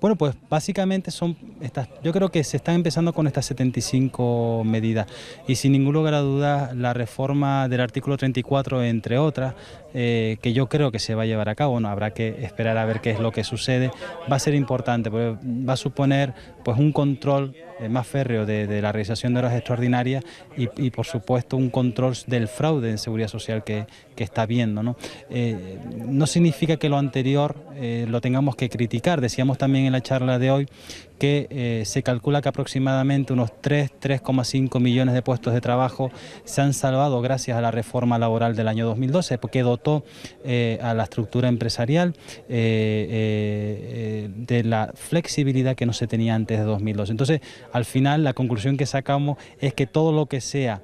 Bueno, pues básicamente son estas, yo creo que se están empezando con estas 75 medidas y sin ningún lugar a dudas la reforma del artículo 34, entre otras, eh, que yo creo que se va a llevar a cabo. Bueno, habrá que esperar a ver qué es lo que sucede. Va a ser importante, porque va a suponer pues un control eh, más férreo de, la realización de horas extraordinarias y, por supuesto un control del fraude en seguridad social que, está viendo. Eh, ¿no? significa que lo anterior lo tengamos que criticar, decíamos también en la charla de hoy que eh, se calcula que aproximadamente unos 3, 3,5 millones de puestos de trabajo se han salvado gracias a la reforma laboral del año 2012, porque dotó eh, a la estructura empresarial eh, de la flexibilidad que no se tenía antes de 2012. Entonces, al final, la conclusión que sacamos es que todo lo que sea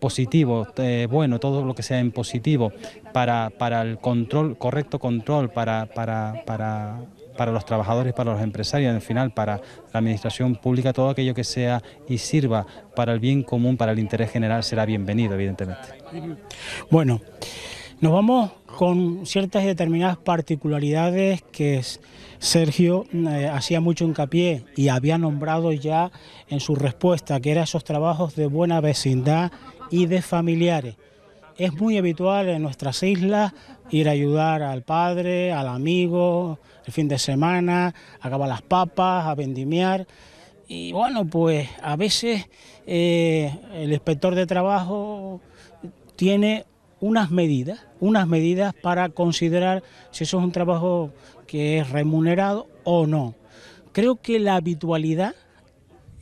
positivo, bueno, todo lo que sea en positivo, para, para el control, correcto control, para, para para los trabajadores, para los empresarios, al final para la administración pública, todo aquello que sea y sirva para el bien común, para el interés general, será bienvenido, evidentemente. Bueno, nos vamos con ciertas y determinadas particularidades que Sergio eh, hacía mucho hincapié y había nombrado ya en su respuesta, que eran esos trabajos de buena vecindad y de familiares. Es muy habitual en nuestras islas ir a ayudar al padre, al amigo, fin de semana, acaba las papas, a vendimiar. Y bueno, pues a veces eh, el inspector de trabajo tiene unas medidas, unas medidas para considerar si eso es un trabajo que es remunerado o no. Creo que la habitualidad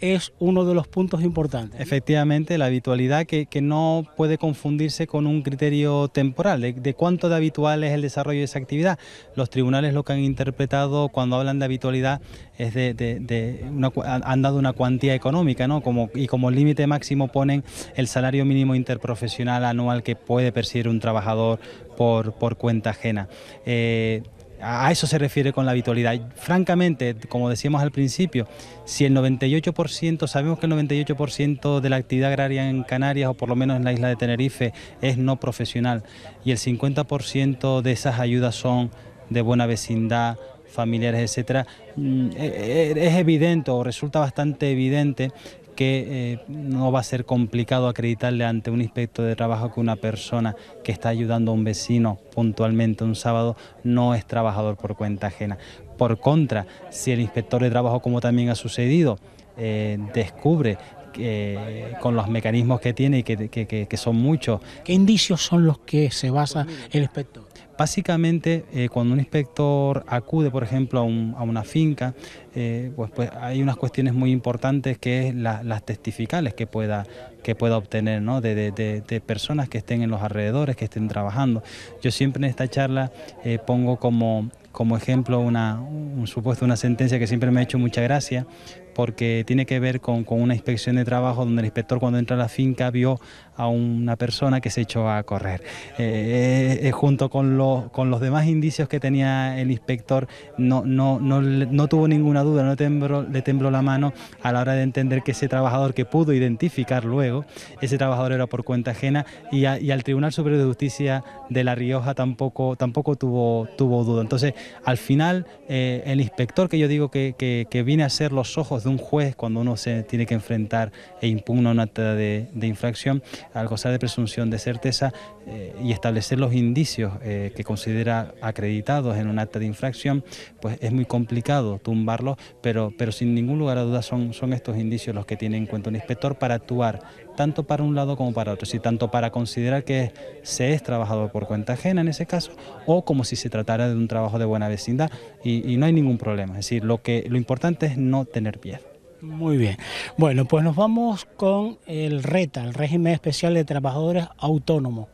es uno de los puntos importantes. Efectivamente, la habitualidad que, que no puede confundirse con un criterio temporal, de, cuánto de habitual es el desarrollo de esa actividad. Los tribunales lo que han interpretado cuando hablan de habitualidad es de, de, una, han dado una cuantía económica, ¿no? Como, y como límite máximo ponen el salario mínimo interprofesional anual que puede percibir un trabajador por, por cuenta ajena. Eh, a eso se refiere con la habitualidad. Francamente, como decíamos al principio, si el 98%, sabemos que el 98% de la actividad agraria en Canarias, o por lo menos en la isla de Tenerife, es no profesional, y el 50% de esas ayudas son de buena vecindad, familiares, etcétera, mm, e, e, e, es evidente o resulta bastante evidente que eh, no va a ser complicado acreditarle ante un inspector de trabajo que una persona que está ayudando a un vecino puntualmente un sábado no es trabajador por cuenta ajena. Por contra, si el inspector de trabajo, como también ha sucedido, eh, descubre eh, con los mecanismos que tiene y que, que son muchos. ¿Qué indicios son los que se basa el inspector? Básicamente, eh, cuando un inspector acude, por ejemplo, a, una finca, eh, pues, pues, hay unas cuestiones muy importantes que es las testificales que pueda, que pueda obtener de, personas que estén en los alrededores, que estén trabajando. Yo siempre en esta charla eh, pongo como, como ejemplo una, un supuesto, una sentencia que siempre me ha hecho mucha gracia, porque tiene que ver con, con, una inspección de trabajo donde el inspector cuando entra a la finca vio a una persona que se echó a correr. Eh, eh, eh, junto con, con los demás indicios que tenía el inspector, no, no, no, tuvo ninguna duda, no le tembló la mano a la hora de entender que ese trabajador que pudo identificar luego, ese trabajador era por cuenta ajena y, al Tribunal Superior de Justicia de La Rioja tampoco, tampoco tuvo, tuvo duda. Entonces, al final, el inspector que yo digo que, que, viene a ser los ojos de un juez cuando uno se tiene que enfrentar e impugna una acta de infracción, al gozar de presunción de certeza eh, y establecer los indicios eh, que considera acreditados en un acta de infracción, pues es muy complicado tumbarlos, pero, pero sin ningún lugar a dudas son, son estos indicios los que tiene en cuenta un inspector para actuar tanto para un lado como para otro, si tanto para considerar que se es trabajador por cuenta ajena en ese caso, o como si se tratara de un trabajo de buena vecindad y, no hay ningún problema. Es decir, lo que lo importante es no tener piedra. Muy bien. Bueno, pues nos vamos con el RETA, el régimen especial de trabajadores autónomos.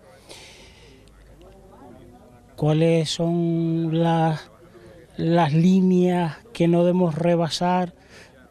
¿Cuáles son las, las líneas que no debemos rebasar?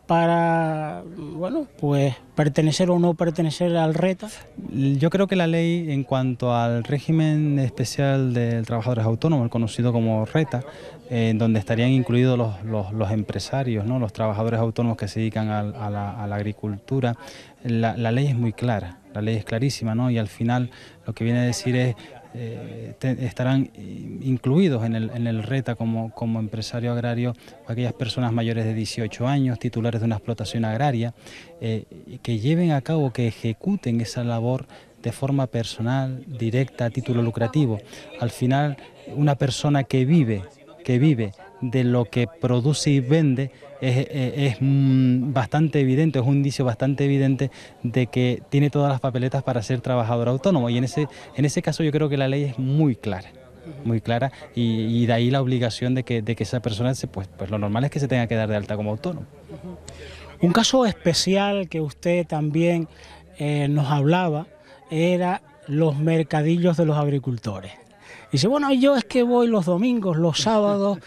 para, bueno, pues pertenecer o no pertenecer al RETA. Yo creo que la ley en cuanto al régimen especial ...del trabajadores autónomos, el conocido como RETA, en donde estarían incluidos los, empresarios, ¿no? los trabajadores autónomos que se dedican a, la, agricultura, la, la ley es muy clara la ley es clarísima, ¿no? Y al final lo que viene a decir es eh, estarán eh, incluidos en el, RETA como, empresario agrario aquellas personas mayores de 18 años, titulares de una explotación agraria, eh, que lleven a cabo, que ejecuten esa labor de forma personal, directa, a título lucrativo. Al final, una persona que vive, que vive de lo que produce y vende es, eh, bastante evidente, es un indicio bastante evidente de que tiene todas las papeletas para ser trabajador autónomo. Y en ese, en ese caso yo creo que la ley es muy clara muy clara y, de ahí la obligación de que, esa persona, se, pues, pues lo normal es que se tenga que dar de alta como autónomo. Un caso especial que usted también eh, nos hablaba era los mercadillos de los agricultores. Y dice, bueno, yo es que voy los domingos, los sábados,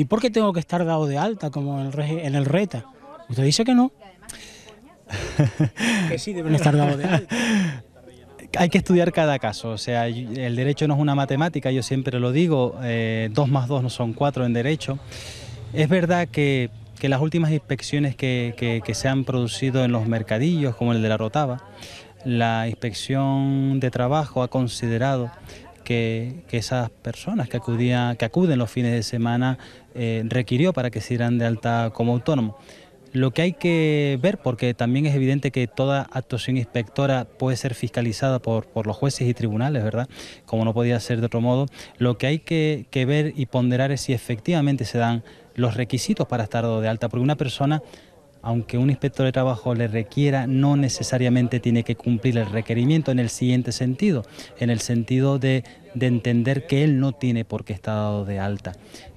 ¿Y por qué tengo que estar dado de alta como en el, en el RETA? Usted dice que no. que sí deben estar dado de alta. Hay que estudiar cada caso, o sea, el derecho no es una matemática, yo siempre lo digo, eh, dos más dos no son cuatro en derecho. Es verdad que, las últimas inspecciones que, se han producido en los mercadillos, como el de la Rotava, la inspección de trabajo ha considerado que, que, esas personas que, acudían, que acuden los fines de semana eh, requirió para que se dieran de alta como autónomo. Lo que hay que ver, porque también es evidente que toda actuación inspectora puede ser fiscalizada por, los jueces y tribunales, ¿verdad? Como no podía ser de otro modo, lo que hay que, ver y ponderar es si efectivamente se dan los requisitos para estar dado de alta, porque una persona aunque un inspector de trabajo le requiera, no necesariamente tiene que cumplir el requerimiento en el siguiente sentido, en el sentido de, de entender que él no tiene por qué estar dado de alta.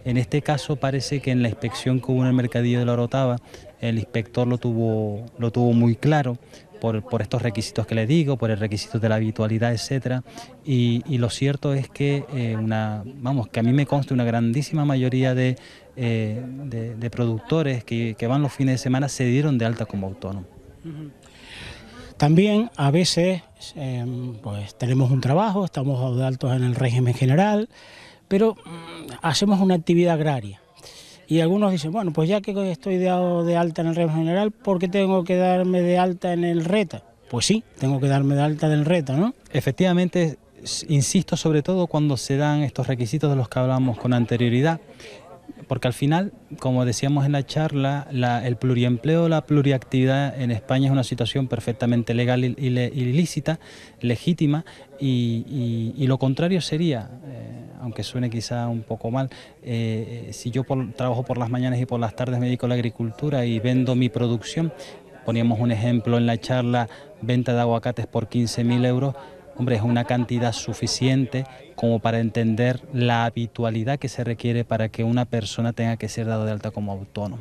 En este caso parece que en la inspección que hubo en el mercadillo de la Orotava, el inspector lo tuvo, lo tuvo muy claro por, estos requisitos que le digo, por el requisito de la habitualidad, etcétera. Y, lo cierto es que eh, una, vamos, que a mí me consta una grandísima mayoría de, eh, productores que, van los fines de semana se dieron de alta como autónomo. También a veces eh, pues tenemos un trabajo, estamos de altos en el régimen general pero mm, hacemos una actividad agraria. Y algunos dicen, bueno, pues ya que estoy dado de alta en el régimen general, ¿por qué tengo que darme de alta en el RETA? Pues sí, tengo que darme de alta del RETA, ¿no? Efectivamente, insisto sobre todo cuando se dan estos requisitos de los que hablamos con anterioridad, porque al final, como decíamos en la charla, el pluriempleo, la pluriactividad en España es una situación perfectamente legal y, ilícita... legítima, y, lo contrario sería... Eh, aunque suene quizá un poco mal, eh, si yo trabajo por las mañanas y por las tardes me dedico a la agricultura y vendo mi producción, poníamos un ejemplo en la charla, venta de aguacates por 15.000 euros, hombre, es una cantidad suficiente como para entender la habitualidad que se requiere para que una persona tenga que ser dado de alta como autónomo.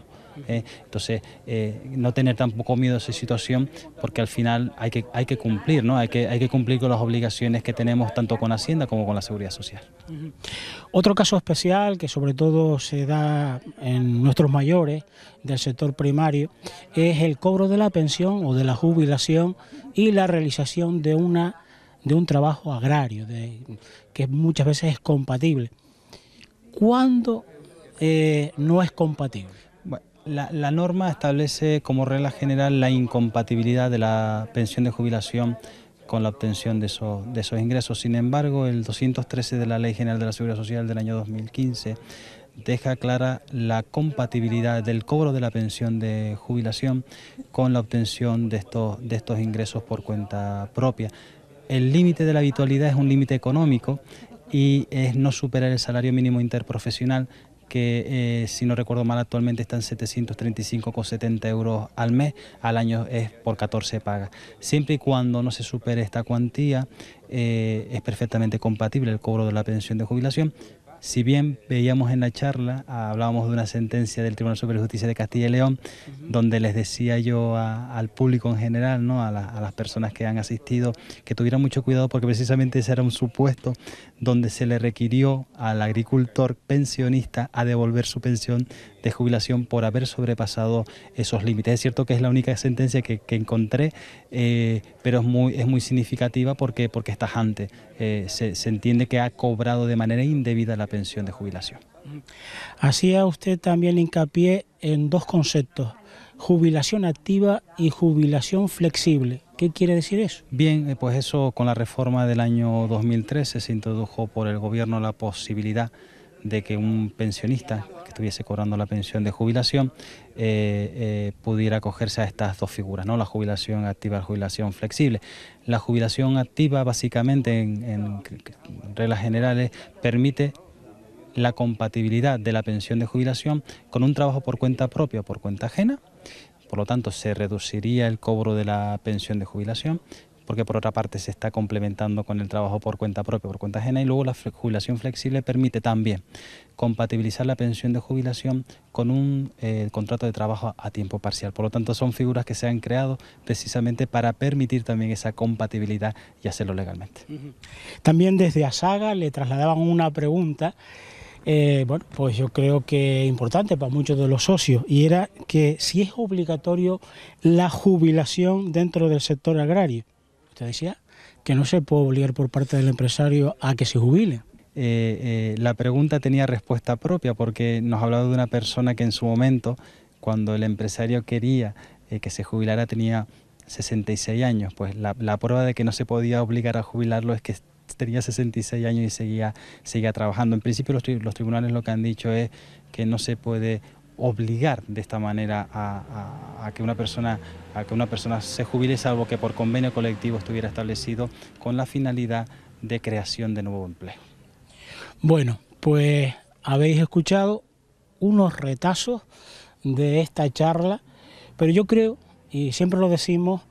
¿eh? Entonces, eh, no tener tampoco miedo a esa situación, porque al final hay que, cumplir, ¿no? Hay que, cumplir con las obligaciones que tenemos tanto con Hacienda como con la Seguridad Social. Otro caso especial que sobre todo se da en nuestros mayores del sector primario es el cobro de la pensión o de la jubilación y la realización de una de un trabajo agrario, que muchas veces es compatible. ¿Cuándo eh, no es compatible? La, norma establece como regla general la incompatibilidad de la pensión de jubilación con la obtención de esos, ingresos. Sin embargo, el 213 de la Ley General de la Seguridad Social del año 2015 deja clara la compatibilidad del cobro de la pensión de jubilación con la obtención de estos ingresos por cuenta propia. El límite de la habitualidad es un límite económico y es no superar el salario mínimo interprofesional que eh, si no recuerdo mal actualmente están 735,70 euros al mes, al año es por 14 pagas. Siempre y cuando no se supere esta cuantía, eh, es perfectamente compatible el cobro de la pensión de jubilación si bien veíamos en la charla, hablábamos de una sentencia del Tribunal Superior de Justicia de Castilla y León, donde les decía yo al público en general, ¿no? A, a, las personas que han asistido, que tuvieran mucho cuidado porque precisamente ese era un supuesto donde se le requirió al agricultor pensionista a devolver su pensión de jubilación por haber sobrepasado esos límites. Es cierto que es la única sentencia que, encontré, eh, pero es muy, es muy significativa porque, porque esta tajante. Eh, se, se entiende que ha cobrado de manera indebida la pensión de jubilación. Hacía usted también hincapié en dos conceptos, jubilación activa y jubilación flexible. ¿Qué quiere decir eso? Bien, eh, pues eso con la reforma del año 2013 se introdujo por el gobierno la posibilidad de que un pensionista estuviese cobrando la pensión de jubilación eh, eh, pudiera acogerse a estas dos figuras, ¿no? la jubilación activa y la jubilación flexible. La jubilación activa básicamente en, en reglas generales permite la compatibilidad de la pensión de jubilación con un trabajo por cuenta propia o por cuenta ajena por lo tanto se reduciría el cobro de la pensión de jubilación, porque por otra parte se está complementando con el trabajo por cuenta propia, por cuenta ajena, y luego la jubilación flexible permite también compatibilizar la pensión de jubilación con un eh, contrato de trabajo a tiempo parcial. Por lo tanto, son figuras que se han creado precisamente para permitir también esa compatibilidad y hacerlo legalmente. También desde ASAGA le trasladaban una pregunta. Eh, bueno, pues yo creo que importante para muchos de los socios y era que si es obligatorio la jubilación dentro del sector agrario. Decía que no se puede obligar por parte del empresario a que se jubile. Eh, eh, la pregunta tenía respuesta propia porque nos ha hablado de una persona que en su momento, cuando el empresario quería eh, que se jubilara, tenía 66 años. Pues la, prueba de que no se podía obligar a jubilarlo es que tenía 66 años y seguía, seguía trabajando. En principio los tribunales lo que han dicho es que no se puede obligar de esta manera a, que una persona, a que una persona se jubile, salvo que por convenio colectivo estuviera establecido con la finalidad de creación de nuevo empleo. Bueno, pues habéis escuchado unos retazos de esta charla, pero yo creo, y siempre lo decimos,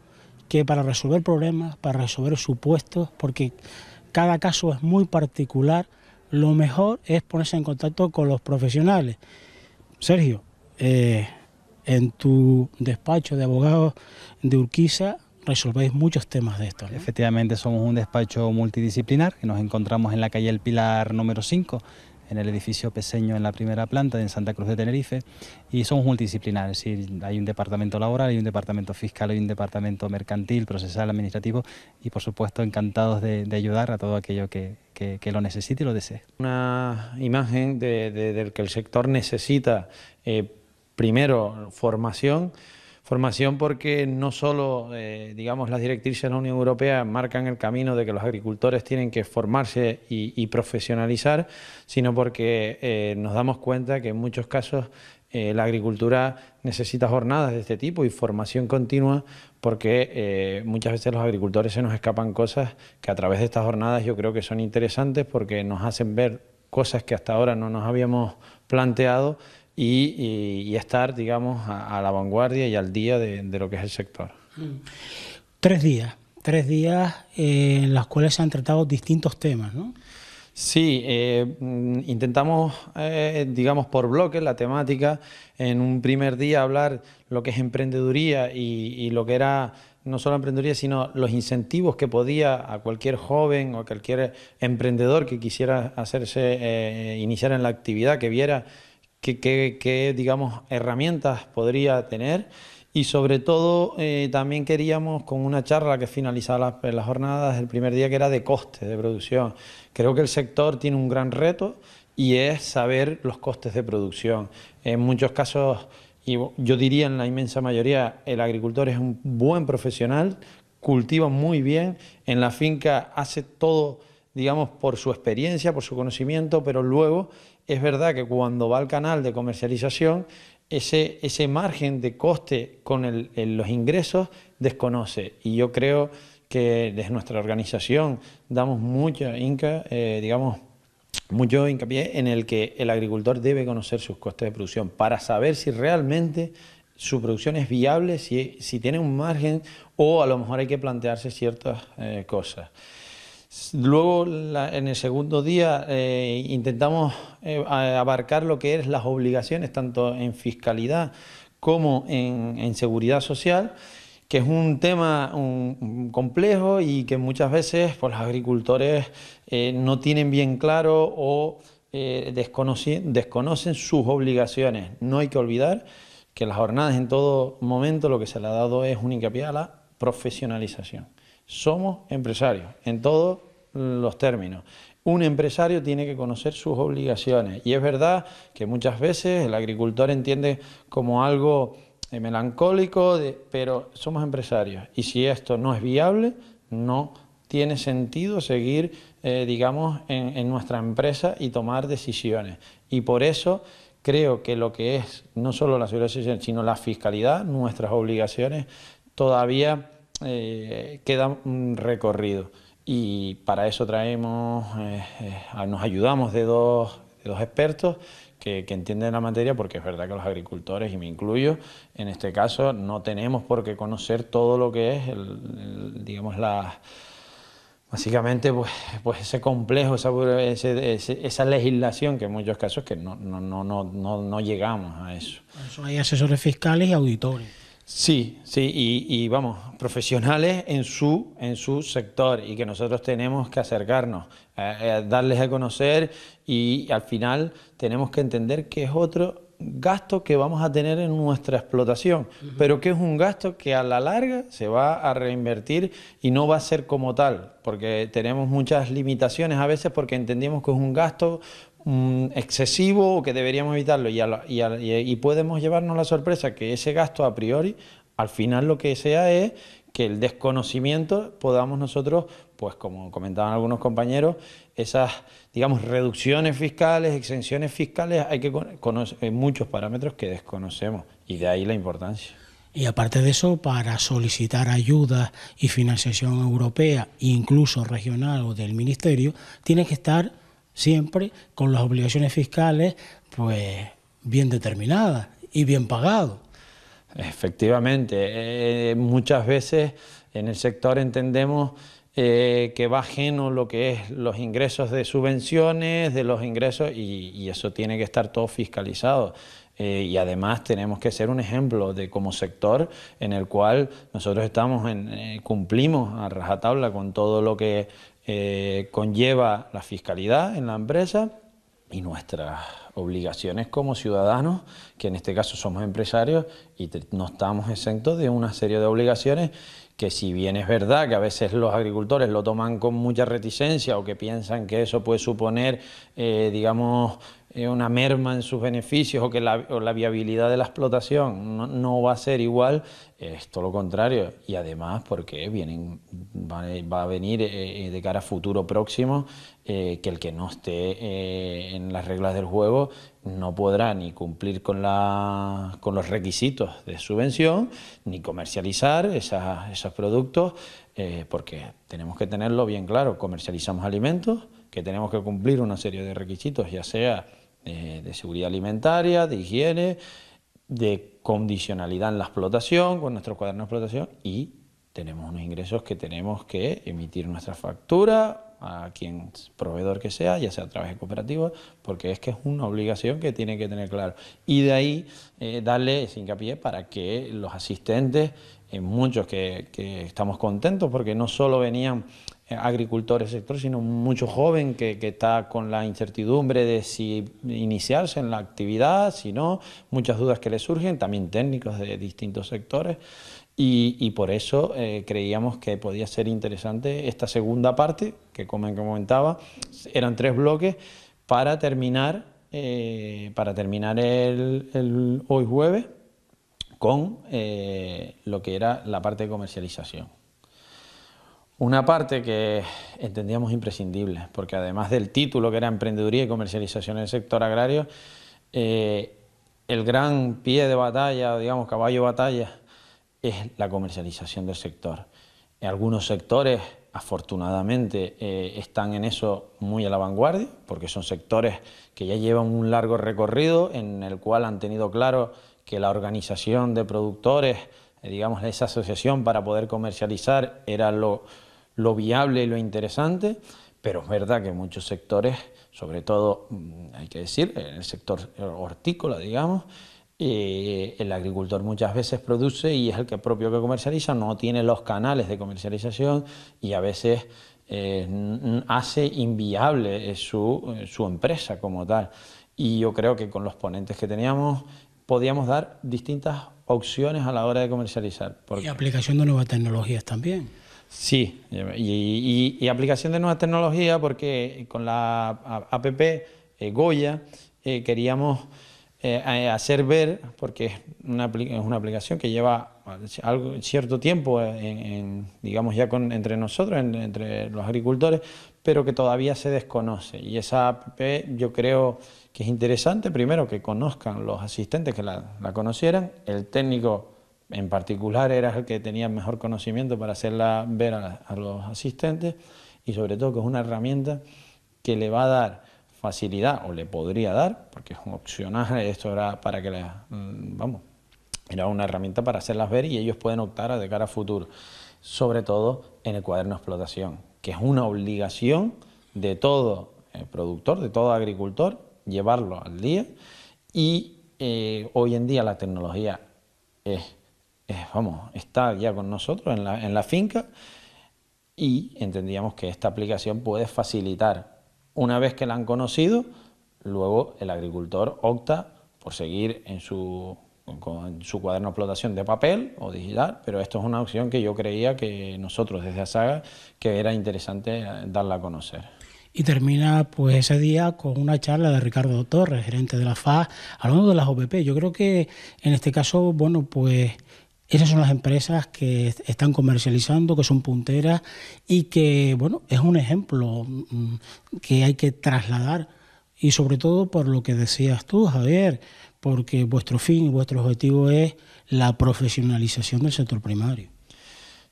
que para resolver problemas, para resolver supuestos, porque cada caso es muy particular, lo mejor es ponerse en contacto con los profesionales. Sergio, eh, en tu despacho de abogados de Urquiza resolvéis muchos temas de esto. Efectivamente, somos un despacho multidisciplinar que nos encontramos en la calle El Pilar número 5 en el edificio peseño en la primera planta en Santa Cruz de Tenerife y somos multidisciplinares, hay un departamento laboral, hay un departamento fiscal, hay un departamento mercantil, procesal, administrativo y por supuesto encantados de, ayudar a todo aquello que, lo necesite y lo desee. Una imagen de, del que el sector necesita eh, primero formación, Formación porque no solo, eh, digamos, las directrices de la Unión Europea marcan el camino de que los agricultores tienen que formarse y, profesionalizar, sino porque eh, nos damos cuenta que en muchos casos eh, la agricultura necesita jornadas de este tipo y formación continua porque muchas veces los agricultores se nos escapan cosas que a través de estas jornadas yo creo que son interesantes porque nos hacen ver cosas que hasta ahora no nos habíamos planteado y, estar, digamos, a, la vanguardia y al día de, lo que es el sector. Mm. Tres días, tres días eh, en los cuales se han tratado distintos temas, ¿no? Sí, eh, mm, intentamos, eh, digamos, por bloques la temática. En un primer día hablar lo que es emprendeduría y, lo que era no solo emprendeduría, sino los incentivos que podía a cualquier joven o a cualquier emprendedor que quisiera hacerse, iniciar en la actividad, que viera qué, digamos, herramientas podría tener. Y sobre todo eh, también queríamos con una charla que finalizaba las, las jornadas el primer día que era de costes de producción. Creo que el sector tiene un gran reto y es saber los costes de producción. En muchos casos, y yo diría en la inmensa mayoría, el agricultor es un buen profesional, cultiva muy bien, en la finca hace todo, digamos, por su experiencia, por su conocimiento, pero luego es verdad que cuando va al canal de comercialización, ese, ese margen de coste con el, los ingresos desconoce. Y yo creo que desde nuestra organización damos mucha eh, digamos, mucho hincapié en el que el agricultor debe conocer sus costes de producción para saber si realmente su producción es viable, si, si tiene un margen o a lo mejor hay que plantearse ciertas eh, cosas. Luego, en el segundo día, eh, intentamos eh, abarcar lo que es las obligaciones, tanto en fiscalidad como en, seguridad social que es un tema complejo y que muchas veces pues, los agricultores eh, no tienen bien claro o desconocen, sus obligaciones. No hay que olvidar que las jornadas en todo momento lo que se le ha dado es un hincapié a la profesionalización somos empresarios en todos los términos. Un empresario tiene que conocer sus obligaciones y es verdad que muchas veces el agricultor entiende como algo eh, melancólico, pero somos empresarios y si esto no es viable, no tiene sentido seguir, eh, digamos, en, en nuestra empresa y tomar decisiones. Y por eso creo que lo que es no solo la seguridad social, sino la fiscalidad, nuestras obligaciones, todavía eh, queda un recorrido y para eso traemos, eh, eh, nos ayudamos de dos, dos expertos que, entienden la materia, porque es verdad que los agricultores, y me incluyo, en este caso no tenemos por qué conocer todo lo que es, el, digamos, la, básicamente pues, pues ese complejo, esa, legislación que en muchos casos que no, no, no, no, no llegamos a eso. hay asesores fiscales y auditores. Sí, sí, y, vamos, profesionales en su, en su sector y que nosotros tenemos que acercarnos, eh, eh, darles a conocer y al final tenemos que entender que es otro gasto que vamos a tener en nuestra explotación, pero que es un gasto que a la larga se va a reinvertir y no va a ser como tal, porque tenemos muchas limitaciones a veces porque entendemos que es un gasto excesivo o que deberíamos evitarlo y, podemos llevarnos la sorpresa que ese gasto a priori al final lo que sea es que el desconocimiento podamos nosotros, pues como comentaban algunos compañeros, esas, digamos, reducciones fiscales, exenciones fiscales, hay que conocer muchos parámetros que desconocemos y de ahí la importancia. Y aparte de eso, para solicitar ayuda y financiación europea, incluso regional o del Ministerio, tiene que estar siempre con las obligaciones fiscales pues bien determinadas y bien pagadas. Efectivamente, eh, muchas veces en el sector entendemos eh, que va ajeno lo que es los ingresos de subvenciones, de los ingresos, y, eso tiene que estar todo fiscalizado. Eh, y además tenemos que ser un ejemplo de como sector en el cual nosotros estamos en, cumplimos a rajatabla con todo lo que eh, conlleva la fiscalidad en la empresa y nuestras obligaciones como ciudadanos, que en este caso somos empresarios y no estamos exentos de una serie de obligaciones que si bien es verdad que a veces los agricultores lo toman con mucha reticencia o que piensan que eso puede suponer, eh, digamos, eh, una merma en sus beneficios o que la, viabilidad de la explotación no, va a ser igual, es todo lo contrario. Y además porque vienen, va, a venir eh, eh, de cara a futuro próximo que el que no esté en las reglas del juego no podrá ni cumplir con, la, con los requisitos de subvención, ni comercializar esos productos, porque tenemos que tenerlo bien claro, comercializamos alimentos que tenemos que cumplir una serie de requisitos, ya sea eh, de seguridad alimentaria, de higiene, de condicionalidad en la explotación, con nuestro cuaderno de explotación y tenemos unos ingresos que tenemos que emitir nuestra factura a quien proveedor que sea, ya sea a través de cooperativas, porque es que es una obligación que tiene que tener claro. Y de ahí eh, darle ese hincapié para que los asistentes, eh, muchos que estamos contentos porque no solo venían agricultores sector, sino mucho joven que, está con la incertidumbre de si iniciarse en la actividad, si no, muchas dudas que le surgen, también técnicos de distintos sectores. Y, por eso eh, creíamos que podía ser interesante esta segunda parte, que como comentaba, eran tres bloques, para terminar, eh, para terminar el, hoy jueves con eh, lo que era la parte de comercialización. Una parte que entendíamos imprescindible, porque además del título que era Emprendeduría y Comercialización en el Sector Agrario, eh, el gran pie de batalla, digamos caballo de batalla, es la comercialización del sector. algunos sectores, afortunadamente, eh, están en eso muy a la vanguardia, porque son sectores que ya llevan un largo recorrido en el cual han tenido claro que la organización de productores, eh, digamos, esa asociación para poder comercializar era lo, lo viable y lo interesante, pero es verdad que muchos sectores, sobre todo, mm, hay que decir, en el sector hortícola, digamos, eh, el agricultor muchas veces produce y es el que propio que comercializa, no tiene los canales de comercialización y a veces eh, hace inviable eh, su, empresa como tal. Y yo creo que con los ponentes que teníamos podíamos dar distintas opciones a la hora de comercializar. Porque... Y aplicación de nuevas tecnologías también. Sí, y, aplicación de nuevas tecnologías porque con la app eh, Goya eh, queríamos eh, hacer ver, porque es una, es una aplicación que lleva cierto tiempo, digamos ya entre nosotros, entre los agricultores, pero que todavía se desconoce. Y esa app yo creo que es interesante, primero, que conozcan los asistentes, que la, la conocieran, el técnico en particular era el que tenía mejor conocimiento para hacerla ver a, los asistentes y sobre todo que es una herramienta que le va a dar facilidad o le podría dar, porque es un opcional, esto era para que las, mm, vamos, era una herramienta para hacerlas ver y ellos pueden optar de cara a futuro, sobre todo en el cuaderno de explotación, que es una obligación de todo eh, productor, de todo agricultor, llevarlo al día y eh, hoy en día la tecnología es vamos, está ya con nosotros en la, finca y entendíamos que esta aplicación puede facilitar, una vez que la han conocido, luego el agricultor opta por seguir en su, su cuaderno de explotación de papel o digital, pero esto es una opción que yo creía que nosotros desde Asaga que era interesante darla a conocer. Y termina pues ese día con una charla de Ricardo Torres, gerente de la FA, hablando de las OPP. Yo creo que en este caso, bueno, pues esas son las empresas que están comercializando, que son punteras y que, bueno, es un ejemplo mm, que hay que trasladar y sobre todo por lo que decías tú, Javier, porque vuestro fin y vuestro objetivo es la profesionalización del sector primario.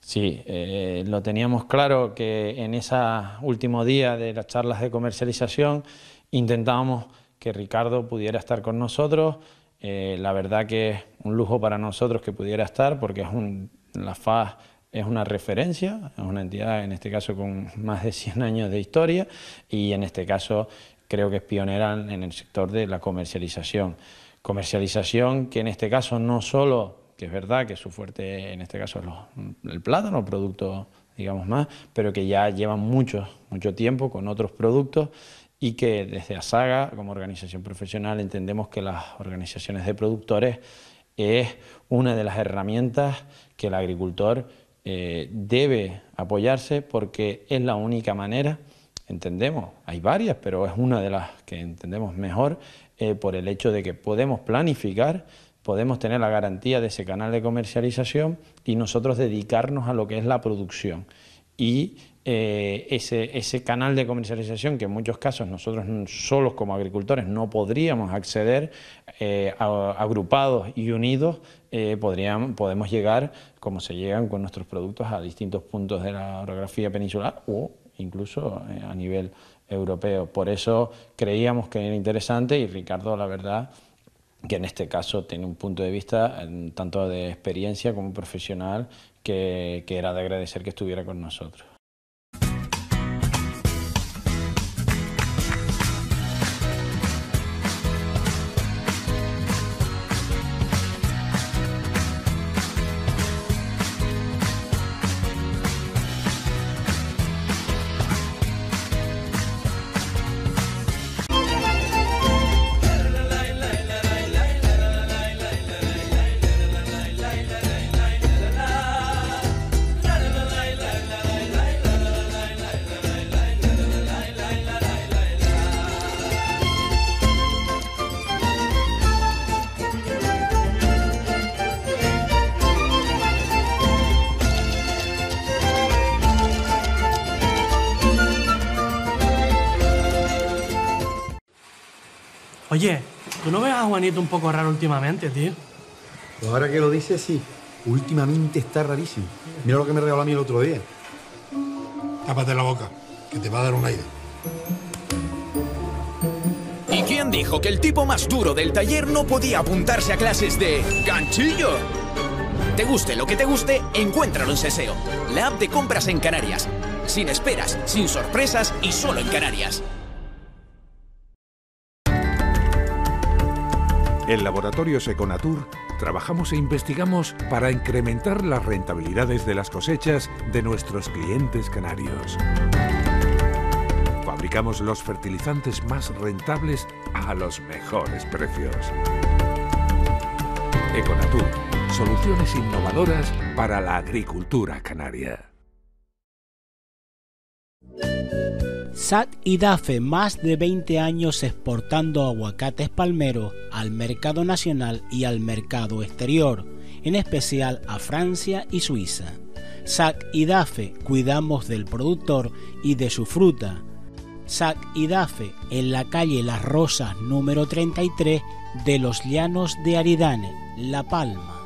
Sí, eh, lo teníamos claro que en ese último día de las charlas de comercialización intentábamos que Ricardo pudiera estar con nosotros. Eh, la verdad que un lujo para nosotros que pudiera estar porque es un, la FAS es una referencia, es una entidad en este caso con más de 100 años de historia y en este caso creo que es pionera en el sector de la comercialización. Comercialización que en este caso no solo, que es verdad que su fuerte en este caso es el plátano, producto digamos más, pero que ya llevan mucho, mucho tiempo con otros productos y que desde ASAGA como organización profesional entendemos que las organizaciones de productores es una de las herramientas que el agricultor eh, debe apoyarse porque es la única manera, entendemos, hay varias, pero es una de las que entendemos mejor eh, por el hecho de que podemos planificar, podemos tener la garantía de ese canal de comercialización y nosotros dedicarnos a lo que es la producción y eh, ese, ese canal de comercialización que en muchos casos nosotros solos como agricultores no podríamos acceder, eh, agrupados y unidos eh, podemos llegar, como se llegan con nuestros productos, a distintos puntos de la orografía peninsular o incluso a nivel europeo. Por eso creíamos que era interesante y Ricardo, la verdad, que en este caso tiene un punto de vista tanto de experiencia como profesional que era de agradecer que estuviera con nosotros. poco raro últimamente, tío. Pues ahora que lo dices, sí. Últimamente está rarísimo. Mira lo que me regaló a mí el otro día. Cápate la boca, que te va a dar un aire. ¿Y quién dijo que el tipo más duro del taller no podía apuntarse a clases de ganchillo? Te guste lo que te guste, encuéntralo en Seseo, la app de compras en Canarias. Sin esperas, sin sorpresas y solo en Canarias. En Laboratorios Econatur trabajamos e investigamos para incrementar las rentabilidades de las cosechas de nuestros clientes canarios. Fabricamos los fertilizantes más rentables a los mejores precios. Econatur, soluciones innovadoras para la agricultura canaria. SAC y Dafe más de 20 años exportando aguacates palmeros al mercado nacional y al mercado exterior, en especial a Francia y Suiza. Sac y Dafe cuidamos del productor y de su fruta. Sac y Dafe en la calle Las Rosas número 33 de Los Llanos de Aridane, La Palma.